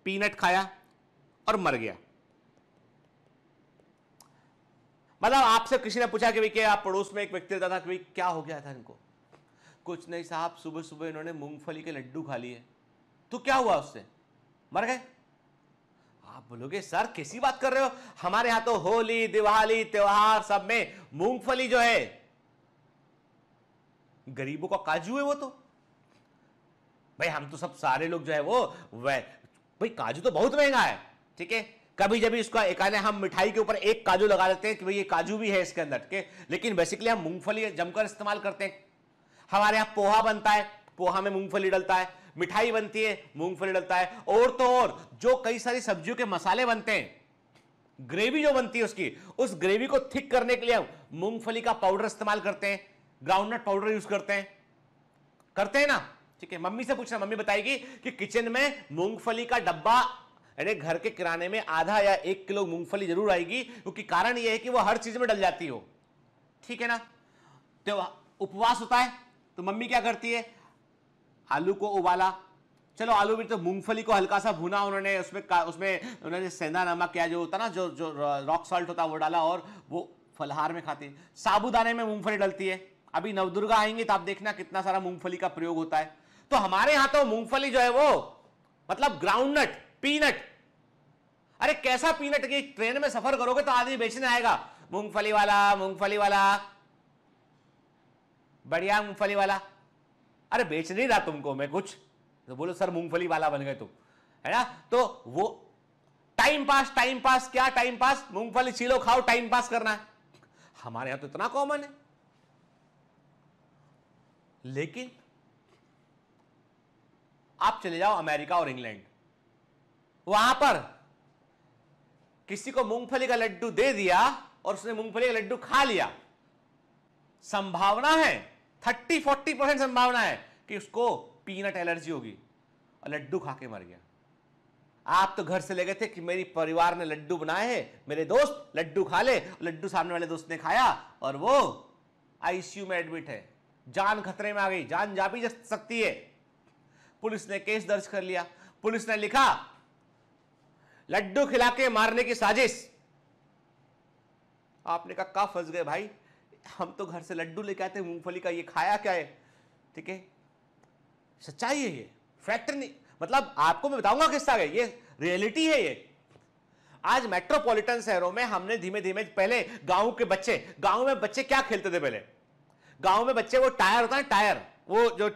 A: पीनट खाया और मर गया मतलब आपसे किसी ने पूछा कि भाई क्या आप पड़ोस में एक व्यक्ति रहता था कि भाई क्या हो गया था इनको कुछ नहीं साहब सुबह सुबह इन्होंने मूंगफली के लड्डू खा लिए तो क्या हुआ उससे मर गए बोलोगे सर कैसी बात कर रहे हो हमारे यहां तो होली दिवाली त्योहार सब में मूंगफली जो है गरीबों का काजू है वो तो भाई हम तो सब सारे लोग जो है वो भाई काजू तो बहुत महंगा है ठीक है कभी जब इसको एकाने हम मिठाई के ऊपर एक काजू लगा देते हैं कि भाई ये काजू भी है इसके अंदर के लेकिन बेसिकली हम मूंगफली जमकर इस्तेमाल करते हैं हमारे यहाँ पोहा बनता है पोहा में मूंगफली डलता है मिठाई बनती है मूंगफली डलता है और तो और जो कई सारी सब्जियों के मसाले बनते हैं ग्रेवी जो बनती है उसकी उस ग्रेवी को थिक करने के लिए हम मूंगफली का पाउडर इस्तेमाल करते हैं ग्राउंडनट पाउडर यूज करते हैं करते हैं ना ठीक है मम्मी से पूछना मम्मी बताएगी कि किचन में मूंगफली का डब्बा यानी घर के किराने में आधा या एक किलो मूंगफली जरूर आएगी क्योंकि कारण यह है कि वह हर चीज में डल जाती हो ठीक है ना तो उपवास होता है तो मम्मी क्या करती है आलू को उबाला चलो आलू भी तो मूंगफली को हल्का सा भुना उन्होंने उसमें उसमें उन्होंने सेंधा नमक क्या जो होता ना जो जो रॉक सॉल्ट होता वो डाला और वो फलहार में खाते साबुदाने में मूंगफली डलती है अभी नवदुर्गा आएंगे तो आप देखना कितना सारा मूंगफली का प्रयोग होता है तो हमारे यहां तो मूंगफली जो है वो मतलब ग्राउंडनट पीनट अरे कैसा पीनट की ट्रेन में सफर करोगे तो आदमी बेचने आएगा मूंगफली वाला मूंगफली वाला बढ़िया मूंगफली वाला अरे बेच नहीं रहा तुमको मैं कुछ तो बोलो सर मूंगफली वाला बन गए तुम है ना तो वो टाइम पास टाइम पास क्या टाइम पास मूंगफली छीलो खाओ टाइम पास करना है हमारे यहां तो इतना कॉमन है लेकिन आप चले जाओ अमेरिका और इंग्लैंड वहां पर किसी को मूंगफली का लड्डू दे दिया और उसने मूंगफली का लड्डू खा लिया संभावना है थर्टी फोर्टी परसेंट संभावना है कि उसको पीनट एलर्जी होगी और लड्डू खा के मर गया आप तो घर से ले गए थे कि मेरी परिवार ने लड्डू बनाए हैं मेरे दोस्त लड्डू खा ले लड्डू सामने वाले दोस्त ने खाया और वो आईसीयू में एडमिट है जान खतरे में आ गई जान जा भी जा सकती है पुलिस ने केस दर्ज कर लिया पुलिस ने लिखा लड्डू खिला के मारने की साजिश आपने कहा का फंस गए भाई हम तो घर से लड्डू लेके आते हैं मूंगफली का ये खाया क्या है ठीक है सच्चाई है ये फैक्ट नहीं मतलब आपको मैं बताऊंगा किस्सा तरह ये रियलिटी है ये आज मेट्रोपॉलिटन शहरों में हमने धीमे धीमे पहले गांव के बच्चे गांव में बच्चे क्या खेलते थे पहले गांव में बच्चे वो टायर होता है टायर वो जो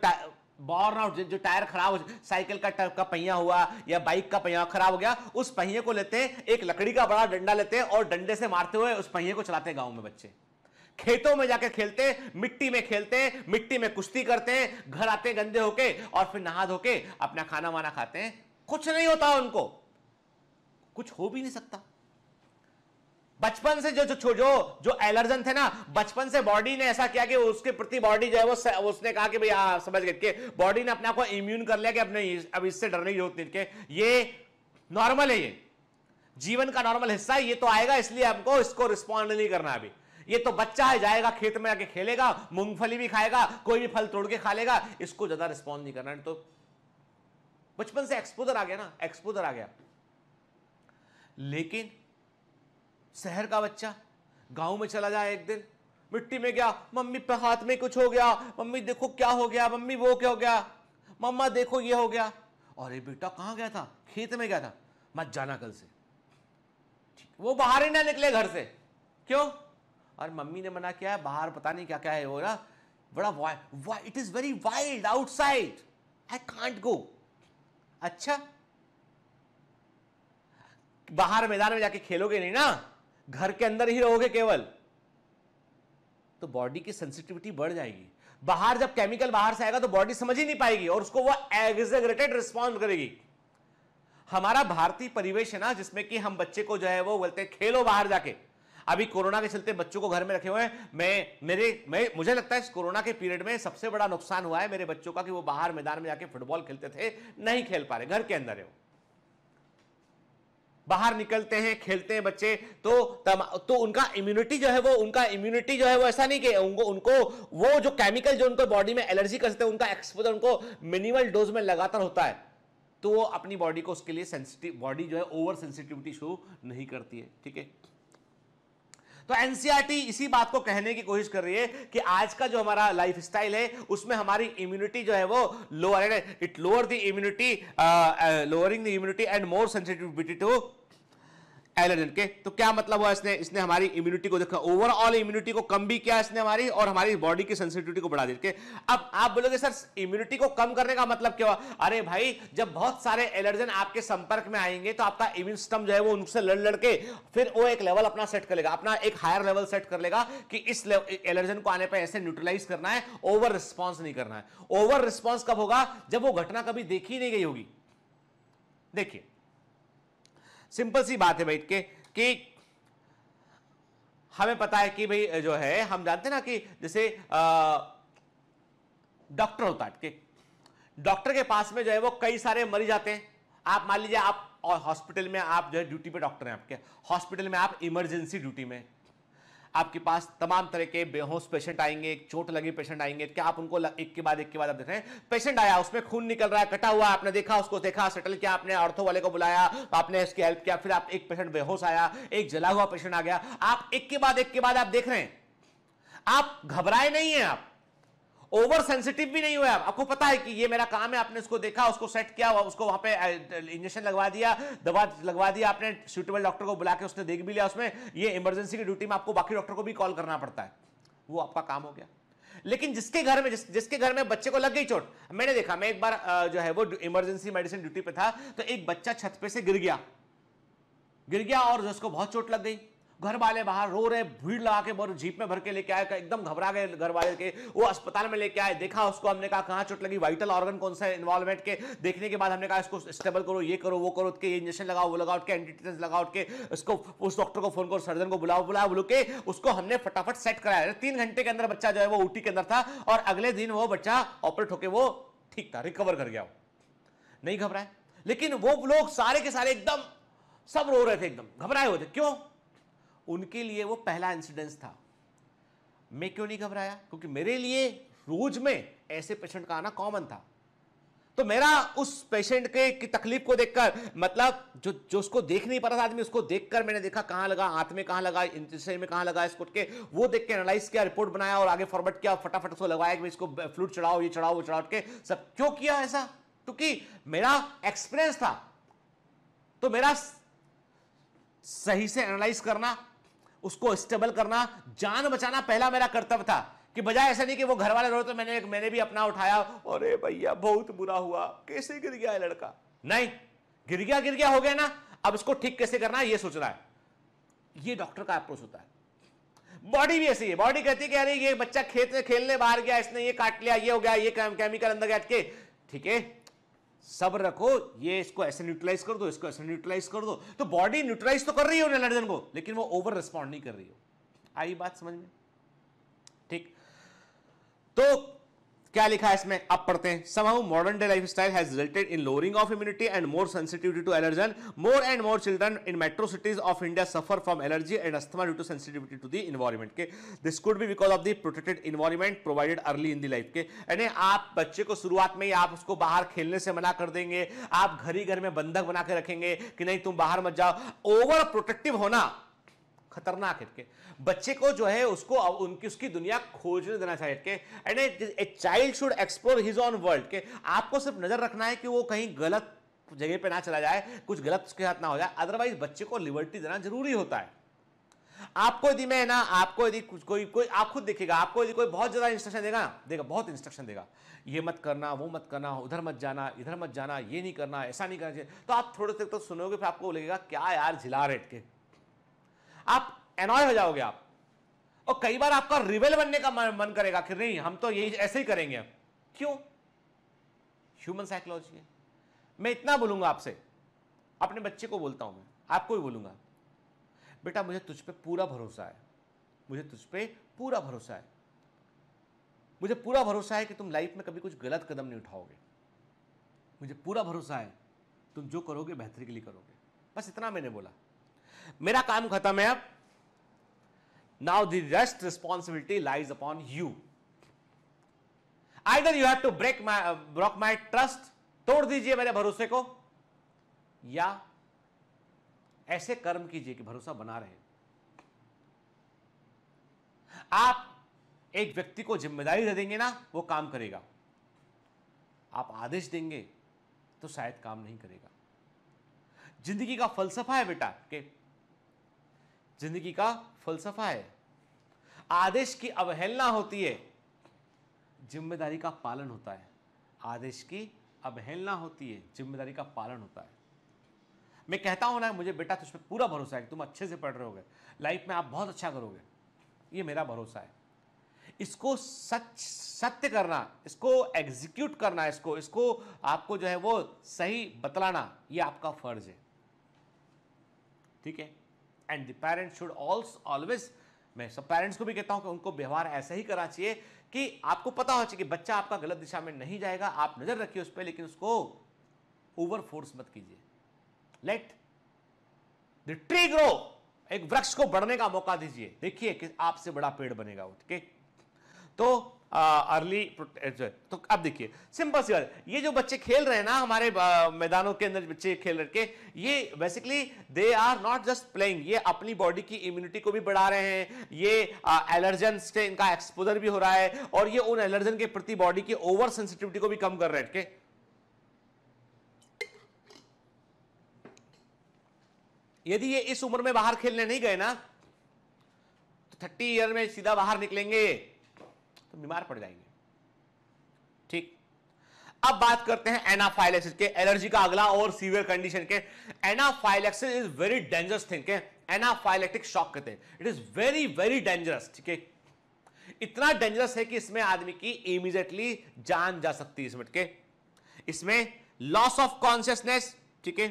A: बॉर्न आउट जो टायर खराब हो साइकिल का का पहिया हुआ या बाइक का पहिया खराब हो गया उस पहिए को लेते हैं एक लकड़ी का बड़ा डंडा लेते हैं और डंडे से मारते हुए उस पहिए को चलाते हैं गांव में बच्चे खेतों में जाकर खेलते हैं मिट्टी में खेलते हैं मिट्टी में कुश्ती करते हैं घर आते हैं गंदे होके और फिर नहा धोके अपना खाना वाना खाते हैं कुछ नहीं होता उनको कुछ हो भी नहीं सकता बचपन से जो जो जो जो एलर्जन थे ना बचपन से बॉडी ने ऐसा किया कि उसके प्रति बॉडी जो है वो उसने कहा कि भाई हाँ, समझ गए कि बॉडी ने अपने आप को इम्यून कर लिया कि अपने अब इससे डरने की जरूरत नहीं के ये नॉर्मल है ये जीवन का नॉर्मल हिस्सा है ये तो आएगा इसलिए हमको इसको रिस्पॉन्ड नहीं करना अभी ये तो बच्चा है जाएगा खेत में आके खेलेगा मूंगफली भी खाएगा कोई भी फल तोड़ के खा लेगा इसको ज्यादा रिस्पॉन्स नहीं करना तो बचपन से एक्सपोजर आ गया ना एक्सपोजर आ गया लेकिन शहर का बच्चा गांव में चला जाए एक दिन मिट्टी में गया मम्मी पे हाथ में कुछ हो गया मम्मी देखो क्या हो गया मम्मी वो क्या हो गया मम्मा देखो ये हो गया और ये बेटा कहां गया था खेत में गया था मत जाना कल से वो बाहर ही ना निकले घर से क्यों और मम्मी ने मना किया है बाहर पता नहीं क्या क्या है हो रहा बड़ा it is very wild outside I can't go अच्छा बाहर मैदान में जाके खेलोगे नहीं ना घर के अंदर ही रहोगे केवल तो बॉडी की सेंसिटिविटी बढ़ जाएगी बाहर जब केमिकल बाहर से आएगा तो बॉडी समझ ही नहीं पाएगी और उसको वो एग्जेगरेटेड रिस्पॉन्स करेगी हमारा भारतीय परिवेश है ना जिसमें कि हम बच्चे को जो है वो बोलते हैं खेलो बाहर जाके अभी कोरोना के चलते बच्चों को घर में रखे हुए हैं मैं मेरे मैं मुझे लगता है इस कोरोना के पीरियड में सबसे बड़ा नुकसान हुआ है मेरे बच्चों का कि वो बाहर मैदान में जाके फुटबॉल खेलते थे नहीं खेल पा रहे घर के अंदर है वो बाहर निकलते हैं खेलते हैं बच्चे तो तम, तो उनका इम्यूनिटी जो है वो उनका इम्यूनिटी जो है वो ऐसा नहीं कि उनको उनको वो जो केमिकल जो उनको बॉडी में एलर्जी कर सकते हैं उनका एक्सपोजर उनको मिनिमल डोज में लगातार होता है तो वो अपनी बॉडी को उसके लिए सेंसिटिव बॉडी जो है ओवर सेंसिटिविटी शो नहीं करती है ठीक है तो एनसीआरटी e इसी बात को कहने की कोशिश कर रही है कि आज का जो हमारा लाइफ स्टाइल है उसमें हमारी इम्यूनिटी जो है वो lower it lower the immunity lowering the immunity and more sensitivity to allergen के तो क्या मतलब हुआ इसने इसने हमारी इम्यूनिटी को देखा ओवरऑल इम्यूनिटी को कम भी किया इसने हमारी और हमारी बॉडी की सेंसिटिविटी को बढ़ा देके अब आप बोलोगे सर इम्यूनिटी को कम करने का मतलब क्या हुआ अरे भाई जब बहुत सारे एलर्जन आपके संपर्क में आएंगे तो आपका इम्यून सिस्टम जो है वो उनसे लड़ लड़के फिर वो एक लेवल अपना सेट कर लेगा अपना एक हायर लेवल सेट कर लेगा कि इस एलर्जन को आने पर ऐसे न्यूट्रलाइज करना है ओवर रिस्पॉन्स नहीं करना है ओवर रिस्पॉन्स कब होगा जब वो घटना कभी देखी नहीं गई होगी देखिए सिंपल सी बात है भाई के कि हमें पता है कि भाई जो है हम जानते ना कि जैसे डॉक्टर होता है डॉक्टर के पास में जो है वो कई सारे मरीज आते हैं आप मान लीजिए आप हॉस्पिटल में आप जो है ड्यूटी पे डॉक्टर हैं आपके हॉस्पिटल में आप इमरजेंसी ड्यूटी में आपके पास तमाम तरह के बेहोश पेशेंट आएंगे चोट लगी पेशेंट आएंगे क्या आप उनको एक के बाद एक के बाद आप देख रहे हैं पेशेंट आया उसमें खून निकल रहा है कटा हुआ आपने देखा उसको देखा सेटल किया आपने ऑर्थो वाले को बुलाया आपने इसकी हेल्प किया फिर आप एक पेशेंट बेहोश आया एक जला हुआ पेशेंट आ गया आप एक के बाद एक के बाद आप देख रहे हैं आप घबराए नहीं है आप ओवर सेंसिटिव भी नहीं हुए आप आपको पता है कि ये मेरा काम है आपने उसको देखा उसको सेट किया उसको वहां पे इंजेक्शन लगवा दिया दवा लगवा दिया आपने सुटेबल डॉक्टर को बुला के उसने देख भी लिया उसमें ये इमरजेंसी की ड्यूटी में आपको बाकी डॉक्टर को भी कॉल करना पड़ता है वो आपका काम हो गया लेकिन जिसके घर में जिस, जिसके घर में बच्चे को लग गई चोट मैंने देखा मैं एक बार जो है वो इमरजेंसी मेडिसिन ड्यूटी पे था तो एक बच्चा छत पे से गिर गया गिर गया और उसको बहुत चोट लग गई घर वाले बाहर रो रहे भीड़ लगा के बहुत जीप में भर के लेके आए एकदम घबरा गए घर वाले के वो अस्पताल में लेके आए देखा उसको हमने कहा कहाँ चोट लगी वाइटल ऑर्गन कौन सा इन्वॉल्वमेंट के देखने के बाद हमने कहा इसको स्टेबल करो ये करो वो करो उसके इंजेक्शन लगाओ वो लगाओ के एंटीटेंस लगाओ के उसको उस डॉक्टर को फोन करो सर्जन को बुलाओ बुलाओ बुल के उसको हमने फटाफट सेट कराया तीन घंटे के अंदर बच्चा जो है वो ऊटी के अंदर था और अगले दिन वो बच्चा ऑपरेट होकर वो ठीक था रिकवर कर गया नहीं घबराए लेकिन वो लोग सारे के सारे एकदम सब रो रहे थे एकदम घबराए हुए थे क्यों उनके लिए वो पहला इंसिडेंस था मैं क्यों नहीं घबराया क्योंकि मेरे लिए रोज में ऐसे पेशेंट का आना कॉमन था तो मेरा उस पेशेंट के की तकलीफ को देखकर मतलब जो जो उसको देख नहीं पा रहा था आदमी उसको देखकर मैंने देखा कहां लगा हाथ में कहां लगा में कहां लगा इसको के वो देख के एनालाइज किया रिपोर्ट बनाया और आगे फॉरवर्ड किया फटाफट उसको लगाया कि इसको फ्लूट चढ़ाओ ये चढ़ाओ वो चढ़ाओ के सब क्यों किया ऐसा क्योंकि मेरा एक्सपीरियंस था तो मेरा सही से एनालाइज करना उसको स्टेबल करना जान बचाना पहला मेरा कर्तव्य था कि बजाय ऐसा नहीं कि वो घर वाले रो तो मैंने मैंने भी अपना उठाया अरे भैया बहुत बुरा हुआ कैसे गिर गया है लड़का नहीं गिर गया गिर गया हो गया ना अब इसको ठीक कैसे करना है ये सोचना है ये डॉक्टर का अप्रोच होता है बॉडी भी ऐसी है बॉडी कहती है कि अरे ये बच्चा खेत में खेलने बाहर गया इसने ये काट लिया ये हो गया ये केमिकल अंदर गया के ठीक है सब रखो ये इसको ऐसे न्यूट्रलाइज कर दो इसको ऐसे न्यूट्रलाइज कर दो तो बॉडी न्यूट्रलाइज तो कर रही हो एलर्जन को लेकिन वो ओवर रिस्पॉन्ड नहीं कर रही हो आई बात समझ में ठीक तो क्या लिखा है इसमें अब पढ़ते हैं समाउ modern day lifestyle has resulted in lowering of immunity and more sensitivity to allergen more and more children in metro cities of India suffer from allergy and asthma due to sensitivity to the environment के this could भी because of the protected environment provided early in the life के यानी आप बच्चे को शुरुआत में ही आप उसको बाहर खेलने से मना कर देंगे आप घर ही घर में बंधक बना के रखेंगे कि नहीं तुम बाहर मत जाओ ओवर प्रोटेक्टिव होना खतरनाक हटके के बच्चे को जो है उसको उनकी उसकी दुनिया खोजने देना चाहिए के and a child should explore his own world के आपको सिर्फ नजर रखना है कि वो कहीं गलत जगह पे ना चला जाए कुछ गलत उसके हाथ ना हो जाए अदरवाइज बच्चे को लिबर्टी देना जरूरी होता है आपको यदि मैं ना आपको यदि कुछ कोई कोई आप खुद देखेगा आपको यदि कोई बहुत ज़्यादा इंस्ट्रक्शन देगा ना देगा बहुत इंस्ट्रक्शन देगा ये मत करना वो मत करना उधर मत जाना इधर मत जाना ये नहीं करना ऐसा नहीं करना चाहिए तो आप थोड़े से तो सुनोगे फिर आपको लगेगा क्या यार झिला रेट के आप एनॉय हो जाओगे आप और कई बार आपका रिवेल बनने का मन करेगा कि नहीं हम तो यही ऐसे ही करेंगे क्यों ह्यूमन साइकोलॉजी है मैं इतना बोलूंगा आपसे अपने बच्चे को बोलता हूं मैं आपको भी बोलूंगा बेटा मुझे तुझ पे पूरा भरोसा है मुझे तुझ पे पूरा भरोसा है मुझे पूरा भरोसा है कि तुम लाइफ में कभी कुछ गलत कदम नहीं उठाओगे मुझे पूरा भरोसा है तुम जो करोगे बेहतरी के लिए करोगे बस इतना मैंने बोला मेरा काम खत्म है अब now the rest responsibility lies upon you either you have to break my uh, brock my तोड़ दीजिए मेरे भरोसे को या ऐसे कर्म कीजिए कि भरोसा बना रहे आप एक व्यक्ति को जिम्मेदारी दे देंगे ना वो काम करेगा आप आदेश देंगे तो शायद काम नहीं करेगा जिंदगी का फलसफा है बेटा के जिंदगी का फलसफा है आदेश की अवहेलना होती है जिम्मेदारी का पालन होता है आदेश की अवहेलना होती है जिम्मेदारी का पालन होता है मैं कहता हूं ना मुझे बेटा तुझ पर पूरा भरोसा है कि तुम अच्छे से पढ़ रहे लाइफ में आप बहुत अच्छा करोगे ये मेरा भरोसा है इसको सच सत्य करना इसको एग्जीक्यूट करना इसको इसको आपको जो है वो सही बतलाना ये आपका फर्ज है ठीक है and the parents should also always मैं सब पेरेंट्स को भी कहता हूं कि उनको व्यवहार ऐसा ही करना चाहिए कि आपको पता होना चाहिए कि बच्चा आपका गलत दिशा में नहीं जाएगा आप नज़र रखिए उस पर लेकिन उसको ओवर फोर्स मत कीजिए लेट द ट्री ग्रो एक वृक्ष को बढ़ने का मौका दीजिए देखिए कि आपसे बड़ा पेड़ बनेगा वो ठीक है तो अर्ली तो अब देखिए सिंपल सी बात ये जो बच्चे खेल रहे हैं ना हमारे मैदानों के अंदर बच्चे खेल रहे ये basically they are not just playing ये अपनी बॉडी की इम्यूनिटी को भी बढ़ा रहे हैं ये एलर्जन से इनका एक्सपोजर भी हो रहा है और ये उन एलर्जन के प्रति बॉडी की ओवर सेंसिटिविटी को भी कम कर रहे हैं यदि ये इस उम्र में बाहर खेलने नहीं गए ना तो थर्टी ईयर में सीधा बाहर निकलेंगे तो बीमार पड़ जाएंगे ठीक अब बात करते हैं एनाफाइलेक्सिस के एलर्जी का अगला और सीवियर कंडीशन के anaphylaxis is very dangerous thing anaphylactic shock कहते हैं it is very very dangerous ठीक है इतना डेंजरस है कि इसमें आदमी की इमीजिएटली जान जा सकती है इसमें इसमें लॉस ऑफ कॉन्शियसनेस ठीक है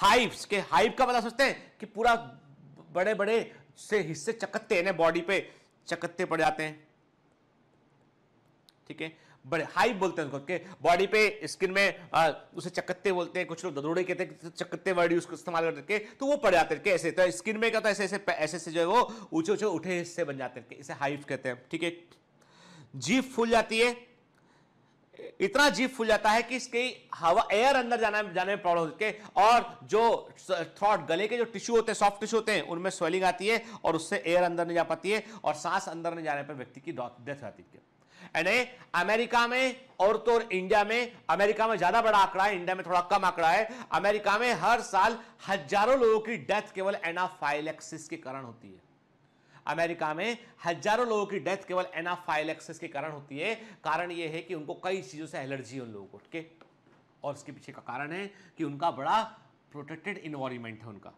A: हाइप्स के हाइप का बता मतलब सोचते हैं कि पूरा बड़े बड़े से हिस्से चकत्ते हैं ना बॉडी पे चकत्ते पड़ जाते हैं ठीक है बड़े हाई बोलते हैं उसको के बॉडी पे स्किन में आ, उसे चकत्ते बोलते हैं कुछ लोग ददोड़े कहते हैं चकत्ते वर्ड यूज इस्तेमाल करके तो वो पड़ जाते हैं ऐसे तो स्किन में क्या होता तो है ऐसे ऐसे ऐसे ऐसे जो है वो ऊंचे ऊंचे उठे हिस्से बन जाते हैं इसे हाइफ कहते हैं ठीक है जीप फूल जाती है इतना जीप फूल जाता है कि इसकी हवा एयर अंदर जाना जाने में प्रॉब्लम होती है और जो थ्रॉट गले के जो टिश्यू होते हैं सॉफ्ट टिश्यू होते हैं उनमें स्वेलिंग आती है और उससे एयर अंदर नहीं जा पाती है और सांस अंदर नहीं जाने पर व्यक्ति की डेथ आती है यानी अमेरिका में और तो और इंडिया में अमेरिका में ज्यादा बड़ा आंकड़ा है इंडिया में थोड़ा कम आंकड़ा है अमेरिका में हर साल हजारों लोगों की डेथ केवल एनाफाइलेक्सिस के कारण होती है अमेरिका में हजारों लोगों की डेथ केवल एनाफाइलेक्सिस के कारण होती है कारण यह है कि उनको कई चीज़ों से एलर्जी है उन लोगों को ठीक है और उसके पीछे का कारण है कि उनका बड़ा प्रोटेक्टेड इन्वायरमेंट है उनका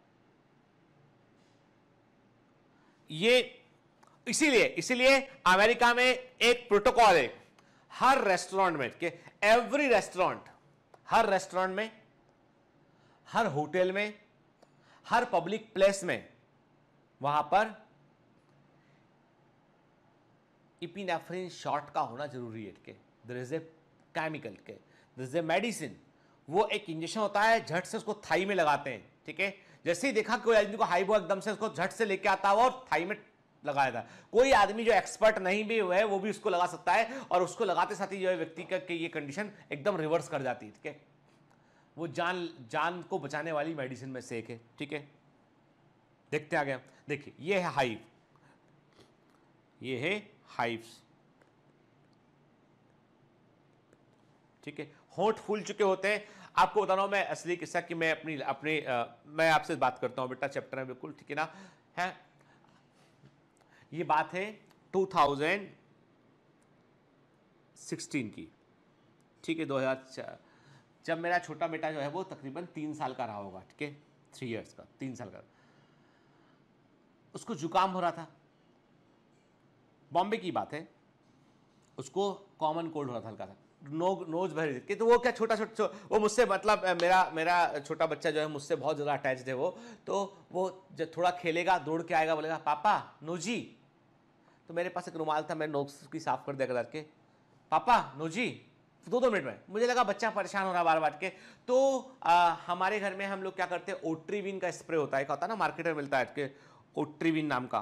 A: ये इसीलिए इसीलिए अमेरिका में एक प्रोटोकॉल है हर रेस्टोरेंट में के एवरी रेस्टोरेंट हर रेस्टोरेंट में हर होटल में हर पब्लिक प्लेस में वहां पर इपिनेफ्रिन शॉट का होना जरूरी है इसके दर इज़ ए केमिकल के दर इज़ ए मेडिसिन वो एक इंजेक्शन होता है झट से उसको थाई में लगाते हैं ठीक है जैसे ही देखा कोई आदमी को हाई हाईबो एकदम से उसको झट से लेके आता है और थाई में लगाया था कोई आदमी जो एक्सपर्ट नहीं भी है वो भी उसको लगा सकता है और उसको लगाते साथ ही जो है व्यक्ति का कि ये कंडीशन एकदम रिवर्स कर जाती है ठीक है वो जान जान को बचाने वाली मेडिसिन में से एक है ठीक है देखते आ गया देखिए ये है हाइव ये है हाइव्स ठीक है होंठ फूल चुके होते हैं आपको बता रहा हूं मैं असली किस्सा कि मैं अपनी अपनी आ, मैं आपसे बात करता हूं बेटा चैप्टर में बिल्कुल ठीक है ना है ये बात है 2016 की ठीक है 2004 जब मेरा छोटा बेटा जो है वो तकरीबन तीन साल का रहा होगा ठीक है थ्री इयर्स का तीन साल का उसको जुकाम हो रहा था बॉम्बे की बात है उसको कॉमन कोल्ड हो रहा था हल्का सा नो नोज भर कि तो वो क्या छोटा छोटा वो मुझसे मतलब मेरा मेरा छोटा बच्चा जो है मुझसे बहुत ज़्यादा अटैच है वो तो वो जब थोड़ा खेलेगा दौड़ के आएगा बोलेगा पापा नोजी तो मेरे पास एक रुमाल था मैं नोक्स की साफ़ कर दिया करके पापा नोजी दो दो मिनट में मुझे लगा बच्चा परेशान हो रहा बार बार के तो आ, हमारे घर में हम लोग क्या करते हैं ओट्रीविन का स्प्रे होता है एक होता है ना मार्केट में मिलता है के ओट्रीविन नाम का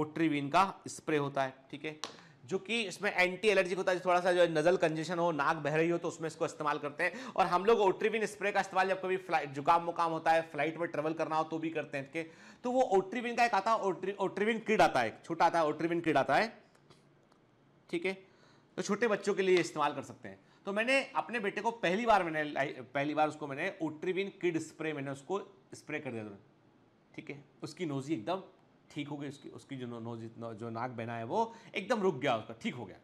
A: ओट्रीविन का स्प्रे होता है ठीक है जो कि इसमें एंटी एलर्जिक होता है थोड़ा सा जो नजल कंजेशन हो नाक बह रही हो तो उसमें इसको इस्तेमाल करते हैं और हम लोग ओट्रीविन स्प्रे का इस्तेमाल जब कभी फ्लाइट जुकाम मुकाम होता है फ्लाइट में ट्रेवल करना हो तो भी करते हैं ठीक तो वो ओट्रीविन का एक आता है ओट्रीविन किड आता है छोटा आता है ओट्रीविन किड आता है ठीक है तो छोटे बच्चों के लिए इस्तेमाल कर सकते हैं तो मैंने अपने बेटे को पहली बार मैंने पहली बार उसको मैंने ओट्रीविन किड स्प्रे मैंने उसको स्प्रे कर दिया ठीक है उसकी नोजी एकदम ठीक हो गई उसकी उसकी जो नोज जो नाक बहना है वो एकदम रुक गया उसका ठीक हो गया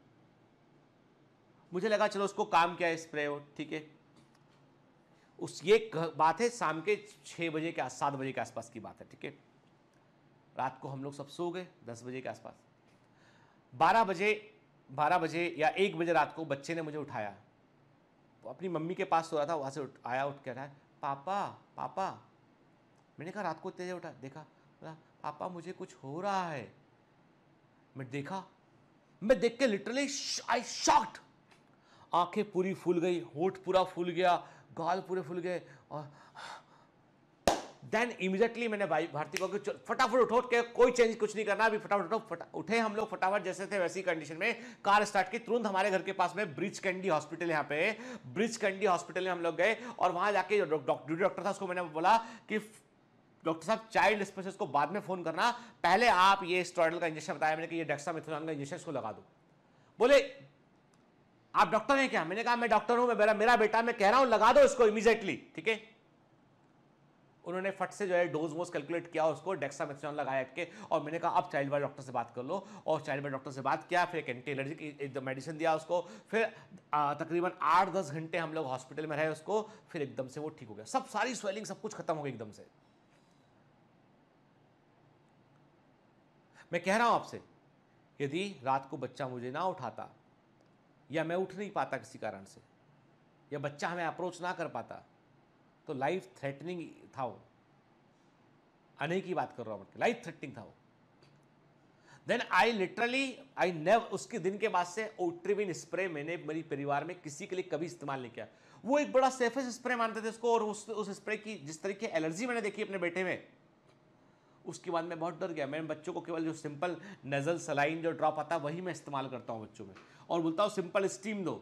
A: मुझे लगा चलो उसको काम क्या है स्प्रे हो ठीक है उस ये बात है शाम के छः बजे के सात बजे के आसपास की बात है ठीक है रात को हम लोग सब सो गए दस बजे के आसपास बारह बजे बारह बजे या एक बजे रात को बच्चे ने मुझे उठाया वो अपनी मम्मी के पास सो रहा था वहाँ से उठ, आया उठ कह रहा है पापा पापा मैंने कहा रात को तेज उठा देखा बोला पापा मुझे कुछ हो रहा है मैं देखा मैं देख के लिटरली आई शॉक्ट आंखें पूरी फूल गई होठ पूरा फूल गया गाल पूरे फूल गए और देन इमिजिएटली मैंने भाई भारती को फटाफट उठो के कोई चेंज कुछ नहीं करना अभी फटाफट उठो फटा उठे हम लोग फटाफट जैसे थे वैसी कंडीशन में कार स्टार्ट की तुरंत हमारे घर के पास में ब्रिज कैंडी हॉस्पिटल यहाँ पे ब्रिज कैंडी हॉस्पिटल में हम लोग गए और वहाँ जाके जो डॉक्टर था उसको मैंने बोला कि डॉक्टर साहब चाइल्ड स्पेशल को बाद में फ़ोन करना पहले आप ये स्टॉइडल का इंजेक्शन बताया मैंने कि ये मिथोनॉल का इंजेक्शन इसको लगा दो बोले आप डॉक्टर हैं क्या मैंने कहा मैं डॉक्टर हूं मैं मेरा बेटा मैं कह रहा हूं लगा दो इसको इमीजिएटली ठीक है उन्होंने फट से जो है डोज वोज कैलकुलेट किया उसको डेक्सा डेक्सामेथोन लगाया के और मैंने कहा अब चाइल्ड वाइड डॉक्टर से बात कर लो और चाइल्ड वाइड डॉक्टर से बात किया फिर एक एंटी एलर्जिक मेडिसिन दिया उसको फिर तकरीबन आठ दस घंटे हम लोग हॉस्पिटल में रहे उसको फिर एकदम से वो ठीक हो गया सब सारी स्वेलिंग सब कुछ खत्म हो गई एकदम से मैं कह रहा हूं आपसे यदि रात को बच्चा मुझे ना उठाता या मैं उठ नहीं पाता किसी कारण से या बच्चा हमें अप्रोच ना कर पाता तो लाइफ थ्रेटनिंग था वो आने की बात कर रहा हूँ लाइफ थ्रेटनिंग था वो देन आई लिटरली आई नेव उसके दिन के बाद से ओट्रीविन स्प्रे मैंने मेरी परिवार में किसी के लिए कभी इस्तेमाल नहीं किया वो एक बड़ा सेफेस्ट स्प्रे मानते थे उसको और उस उस स्प्रे की जिस तरीके एलर्जी मैंने देखी अपने बेटे में उसके बाद मैं बहुत डर गया मैं बच्चों को केवल जो सिंपल नज़ल सलाइन जो ड्रॉप आता है वही मैं इस्तेमाल करता हूँ बच्चों में और बोलता हूँ सिंपल स्टीम दो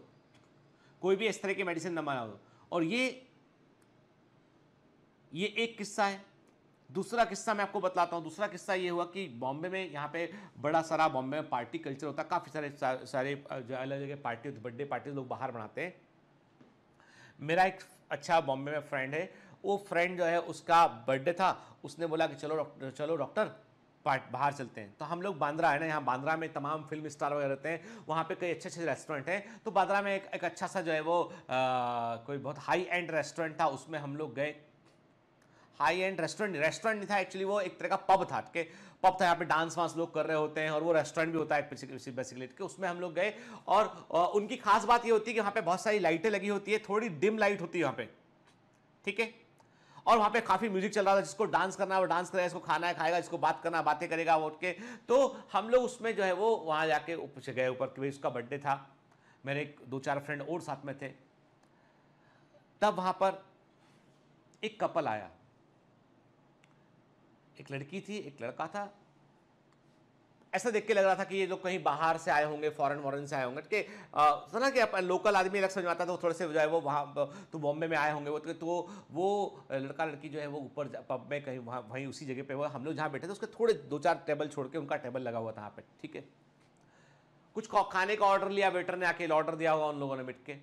A: कोई भी इस तरह की मेडिसिन ना मना दो और ये ये एक किस्सा है दूसरा किस्सा मैं आपको बताता हूँ दूसरा किस्सा ये हुआ कि बॉम्बे में यहाँ पे बड़ा सारा बॉम्बे में पार्टी कल्चर होता है काफ़ी सारे सारे जो अलग जगह पार्टी बर्थडे पार्टी लोग बाहर बनाते हैं मेरा एक अच्छा बॉम्बे में फ्रेंड है वो फ्रेंड जो है उसका बर्थडे था उसने बोला कि चलो डॉक्टर चलो डॉक्टर बाहर चलते हैं तो हम लोग बांद्रा है ना यहाँ बांद्रा में तमाम फिल्म स्टार वगैरह रहते हैं वहाँ पे कई अच्छे अच्छे रेस्टोरेंट हैं तो बांद्रा में एक, एक अच्छा सा जो है वो आ, कोई बहुत हाई एंड रेस्टोरेंट था उसमें हम लोग गए हाई एंड रेस्टोरेंट रेस्टोरेंट नहीं था एक्चुअली वो एक तरह का पब था के पब था यहाँ पे डांस वांस लोग कर रहे होते हैं और वो रेस्टोरेंट भी होता है बेसिकली के उसमें हम लोग गए और उनकी खास बात ये होती है कि वहाँ पे बहुत सारी लाइटें लगी होती है थोड़ी डिम लाइट होती है वहाँ पे ठीक है और वहाँ पे काफ़ी म्यूजिक चल रहा था जिसको डांस करना है वो डांस करेगा इसको खाना है खाएगा इसको बात करना बातें करेगा वो उठ के तो हम लोग उसमें जो है वो वहाँ जाके पूछे गए ऊपर कि भाई उसका बर्थडे था मेरे दो चार फ्रेंड और साथ में थे तब वहाँ पर एक कपल आया एक लड़की थी एक लड़का था ऐसा देख के लग रहा था कि ये लोग कहीं बाहर से आए होंगे फॉरन वॉरन से आए होंगे कि ना कि आप लोकल आदमी अलग समझ आता आता वो थोड़े से जो है वो वहाँ तो बॉम्बे में आए होंगे वो तो, तो वो लड़का लड़की जो है वो ऊपर पब में कहीं वहाँ वहीं उसी जगह पे वो हम लोग जहाँ बैठे थे उसके थोड़े दो चार टेबल छोड़ के उनका टेबल लगा हुआ था वहाँ पर ठीक है कुछ खाने का ऑर्डर लिया वेटर ने आके ऑर्डर दिया होगा उन लोगों ने मिट के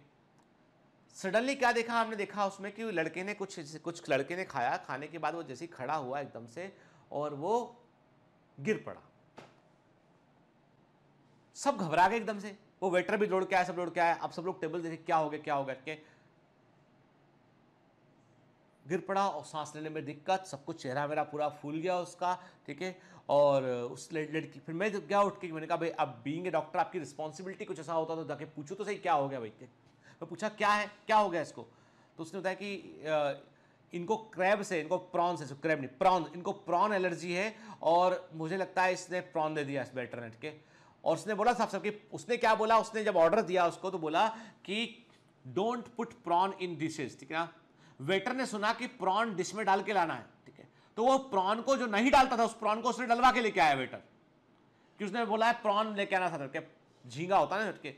A: सडनली क्या देखा हमने देखा उसमें कि लड़के ने कुछ कुछ लड़के ने खाया खाने के बाद वो जैसे खड़ा हुआ एकदम से और वो गिर पड़ा सब घबरा गए एकदम से वो वेटर भी दौड़ के आया सब दौड़ के आया अब सब लोग टेबल देखे क्या हो गया क्या हो गया के गिर पड़ा और सांस लेने में दिक्कत सब कुछ चेहरा मेरा पूरा फूल गया उसका ठीक है और उस लड़की फिर मैं गया उठ के मैंने कहा भाई अब बींग ए डॉक्टर आपकी रिस्पॉन्सिबिलिटी कुछ ऐसा होता तो जाके पूछो तो सही क्या हो गया भाई मैं पूछा क्या है क्या हो गया इसको तो उसने बताया कि इनको क्रैब से इनको प्रॉन से क्रैब नहीं प्रॉन इनको प्रॉन एलर्जी है और मुझे लगता है इसने प्रॉन दे दिया इस बेटर नेट के और उसने बोला साफ साफ कि उसने क्या बोला उसने जब ऑर्डर दिया उसको तो बोला कि don't put prawn in dishes ठीक है ना वेटर ने सुना कि प्रॉन डिश में डाल के लाना है ठीक है तो वो प्रॉन को जो नहीं डालता था उस प्रॉन को उसने डलवा के लेके आया वेटर कि उसने बोला है प्रॉन लेके आना था झींगा होता ना झटके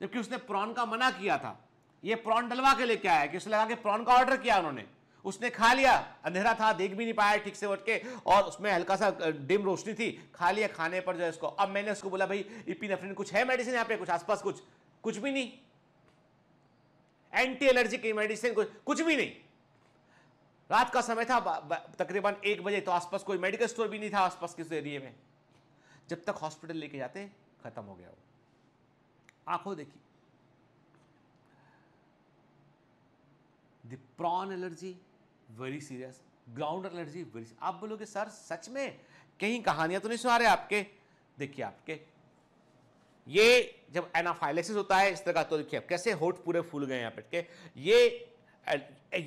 A: जबकि उसने प्रॉन का मना किया था ये प्रॉन डलवा के लेके आया कि उसने लगा कि प्रॉन का ऑर्डर किया उन्होंने उसने खा लिया अंधेरा था देख भी नहीं पाया ठीक से उठ के और उसमें हल्का सा डिम रोशनी थी खा लिया खाने पर जो है इसको अब मैंने उसको बोला भाई इपिनेफ्रिन कुछ है मेडिसिन यहाँ पे कुछ आसपास कुछ कुछ भी नहीं एंटी एलर्जी की मेडिसिन कुछ कुछ भी नहीं रात का समय था तकरीबन एक बजे तो आसपास कोई मेडिकल स्टोर भी नहीं था आसपास किस एरिए में जब तक हॉस्पिटल लेके जाते खत्म हो गया वो आंखों देखी the prawn very serious ground allergy very आप बोलोगे सर सच में कहीं कहानियां तो नहीं सुना रहे आपके देखिए आपके ये जब एनाफाइलेसिस होता है इस तरह का तो देखिए कैसे होठ पूरे फूल गए यहाँ पेट के ये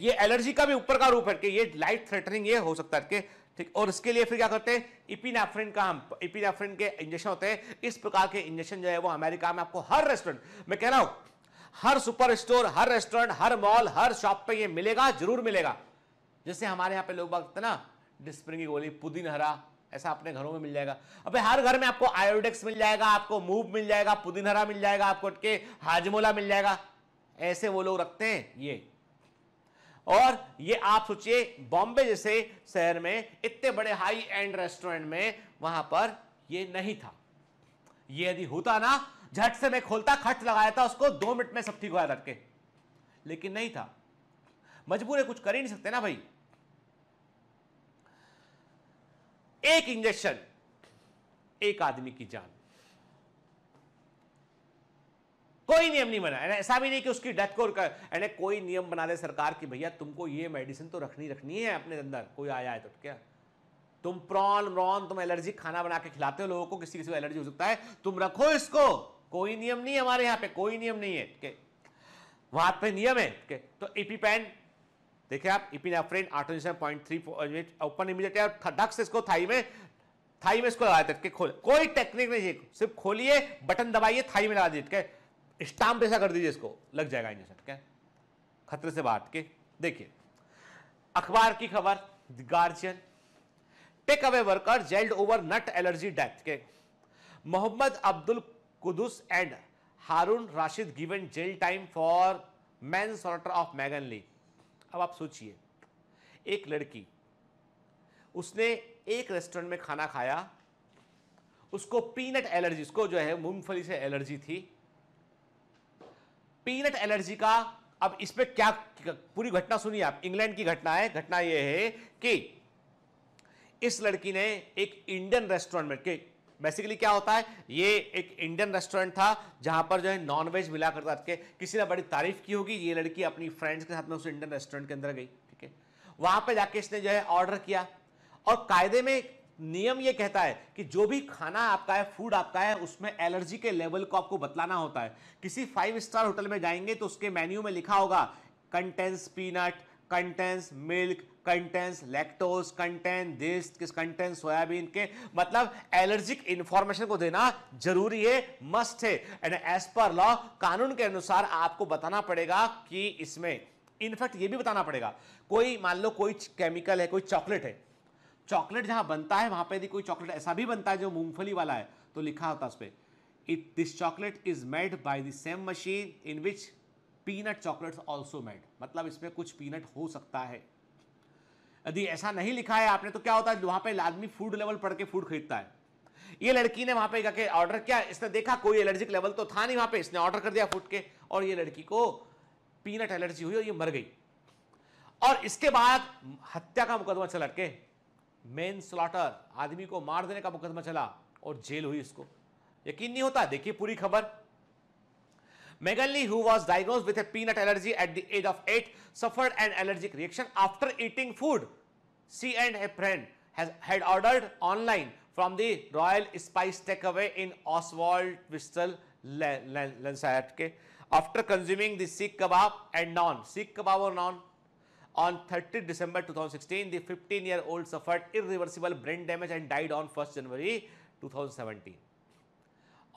A: ये एलर्जी का भी ऊपर का रूप है के ये लाइफ थ्रेटनिंग ये हो सकता है ठीक और इसके लिए फिर क्या करते हैं इपिनाफ्रिन का हम इपिनाफ्रिन के इंजेक्शन होते हैं इस प्रकार के इंजेक्शन जो है वो अमेरिका में आपको हर रेस्टोरेंट मैं कह रहा हूं हर सुपर स्टोर हर रेस्टोरेंट हर मॉल हर शॉप पे ये मिलेगा जरूर मिलेगा जैसे हमारे यहाँ पे लोग बात ना डिस्प्रिन की गोली पुदीन हरा ऐसा अपने घरों में मिल जाएगा अबे हर घर में आपको आयोडेक्स मिल जाएगा आपको मूव मिल जाएगा पुदीन हरा मिल जाएगा आपको अटके हाजमोला मिल जाएगा ऐसे वो लोग रखते हैं ये और ये आप सोचिए बॉम्बे जैसे शहर में इतने बड़े हाई एंड रेस्टोरेंट में वहां पर ये नहीं था ये यदि होता ना झट से मैं खोलता खट लगाया था उसको दो मिनट में सब ठीक हुआ धट के लेकिन नहीं था मजबूर है कुछ कर ही नहीं सकते ना भाई एक इंजेक्शन एक आदमी की जान कोई नियम नहीं बना ऐसा भी नहीं कि उसकी डेथ को कोई नियम बना दे सरकार की भैया तुमको ये मेडिसिन तो रखनी रखनी है अपने अंदर कोई आया है तो, तो क्या तुम प्रॉन रॉन तुम एलर्जी खाना बना के खिलाते हो लोगों को किसी किसी को एलर्जी हो सकता है तुम रखो इसको कोई नियम नहीं हमारे यहां पे कोई नियम नहीं है वहां पे नियम है तो इपीपैन देखिए आप epinephrine e autoinjection point three open uh, immediate ढक से इसको थाई में थाई में इसको लगा देते खोल कोई टेक्निक नहीं है सिर्फ खोलिए बटन दबाइए थाई में लगा दीजिए स्टाम्प ऐसा कर दीजिए इसको लग जाएगा इंजेक्शन ठीक है खतरे से बात के देखिए अखबार की खबर Guardian take away worker jailed over nut allergy death के Mohammed Abdul Kudus and Harun Rashid given jail time for manslaughter of Megan Lee अब आप सोचिए एक लड़की उसने एक रेस्टोरेंट में खाना खाया उसको पीनट एलर्जी उसको जो है मूंगफली से एलर्जी थी पीनट एलर्जी का अब इस क्या पूरी घटना सुनिए आप इंग्लैंड की घटना है घटना यह है कि इस लड़की ने एक इंडियन रेस्टोरेंट में के बेसिकली क्या होता है ये एक इंडियन रेस्टोरेंट था जहां पर जो है नॉनवेज मिला करता था किसी ने बड़ी तारीफ की होगी ये लड़की अपनी फ्रेंड्स के साथ में उस इंडियन रेस्टोरेंट के अंदर गई ठीक है वहां पर जाके इसने जो है ऑर्डर किया और कायदे में नियम ये कहता है कि जो भी खाना आपका है फूड आपका है उसमें एलर्जी के लेवल को आपको बतलाना होता है किसी फाइव स्टार होटल में जाएंगे तो उसके मेन्यू में लिखा होगा contains peanut contains milk contains lactose content this kiss content soybean के मतलब एलर्जिक इंफॉर्मेशन को देना जरूरी है मस्ट है एंड एज पर लॉ कानून के अनुसार आपको बताना पड़ेगा कि इसमें इनफैक्ट ये भी बताना पड़ेगा कोई मान लो कोई केमिकल है कोई चॉकलेट है चॉकलेट जहां बनता है वहां पे यदि कोई चॉकलेट ऐसा भी बनता है जो मूंगफली वाला है तो लिखा होता है उस पर it this chocolate is made by the same machine in which peanut chocolates also made मतलब इसमें कुछ पीनट हो सकता है यदि ऐसा नहीं लिखा है आपने तो क्या होता है वहां पे आदमी फूड लेवल पढ़ के फूड खरीदता है ये लड़की ने वहां पे जाके ऑर्डर किया इसने देखा कोई एलर्जिक लेवल तो था नहीं वहां पे इसने ऑर्डर कर दिया फूड के और ये लड़की को पीनट एलर्जी हुई और ये मर गई और इसके बाद हत्या का मुकदमा चला के मेन स्लॉटर आदमी को मार देने का मुकदमा चला और जेल हुई इसको यकीन नहीं होता देखिए पूरी खबर Megan Lee, who was diagnosed with a peanut allergy at the age of 8, suffered an allergic reaction after eating food. She and her friend has, had ordered online from the Royal Spice Takeaway in Oswald Whistle, Lanzarote. After consuming the Sikh kebab and naan, Sikh kebab or naan, on 30 December 2016, the 15-year-old suffered irreversible brain damage and died on 1st January 2017.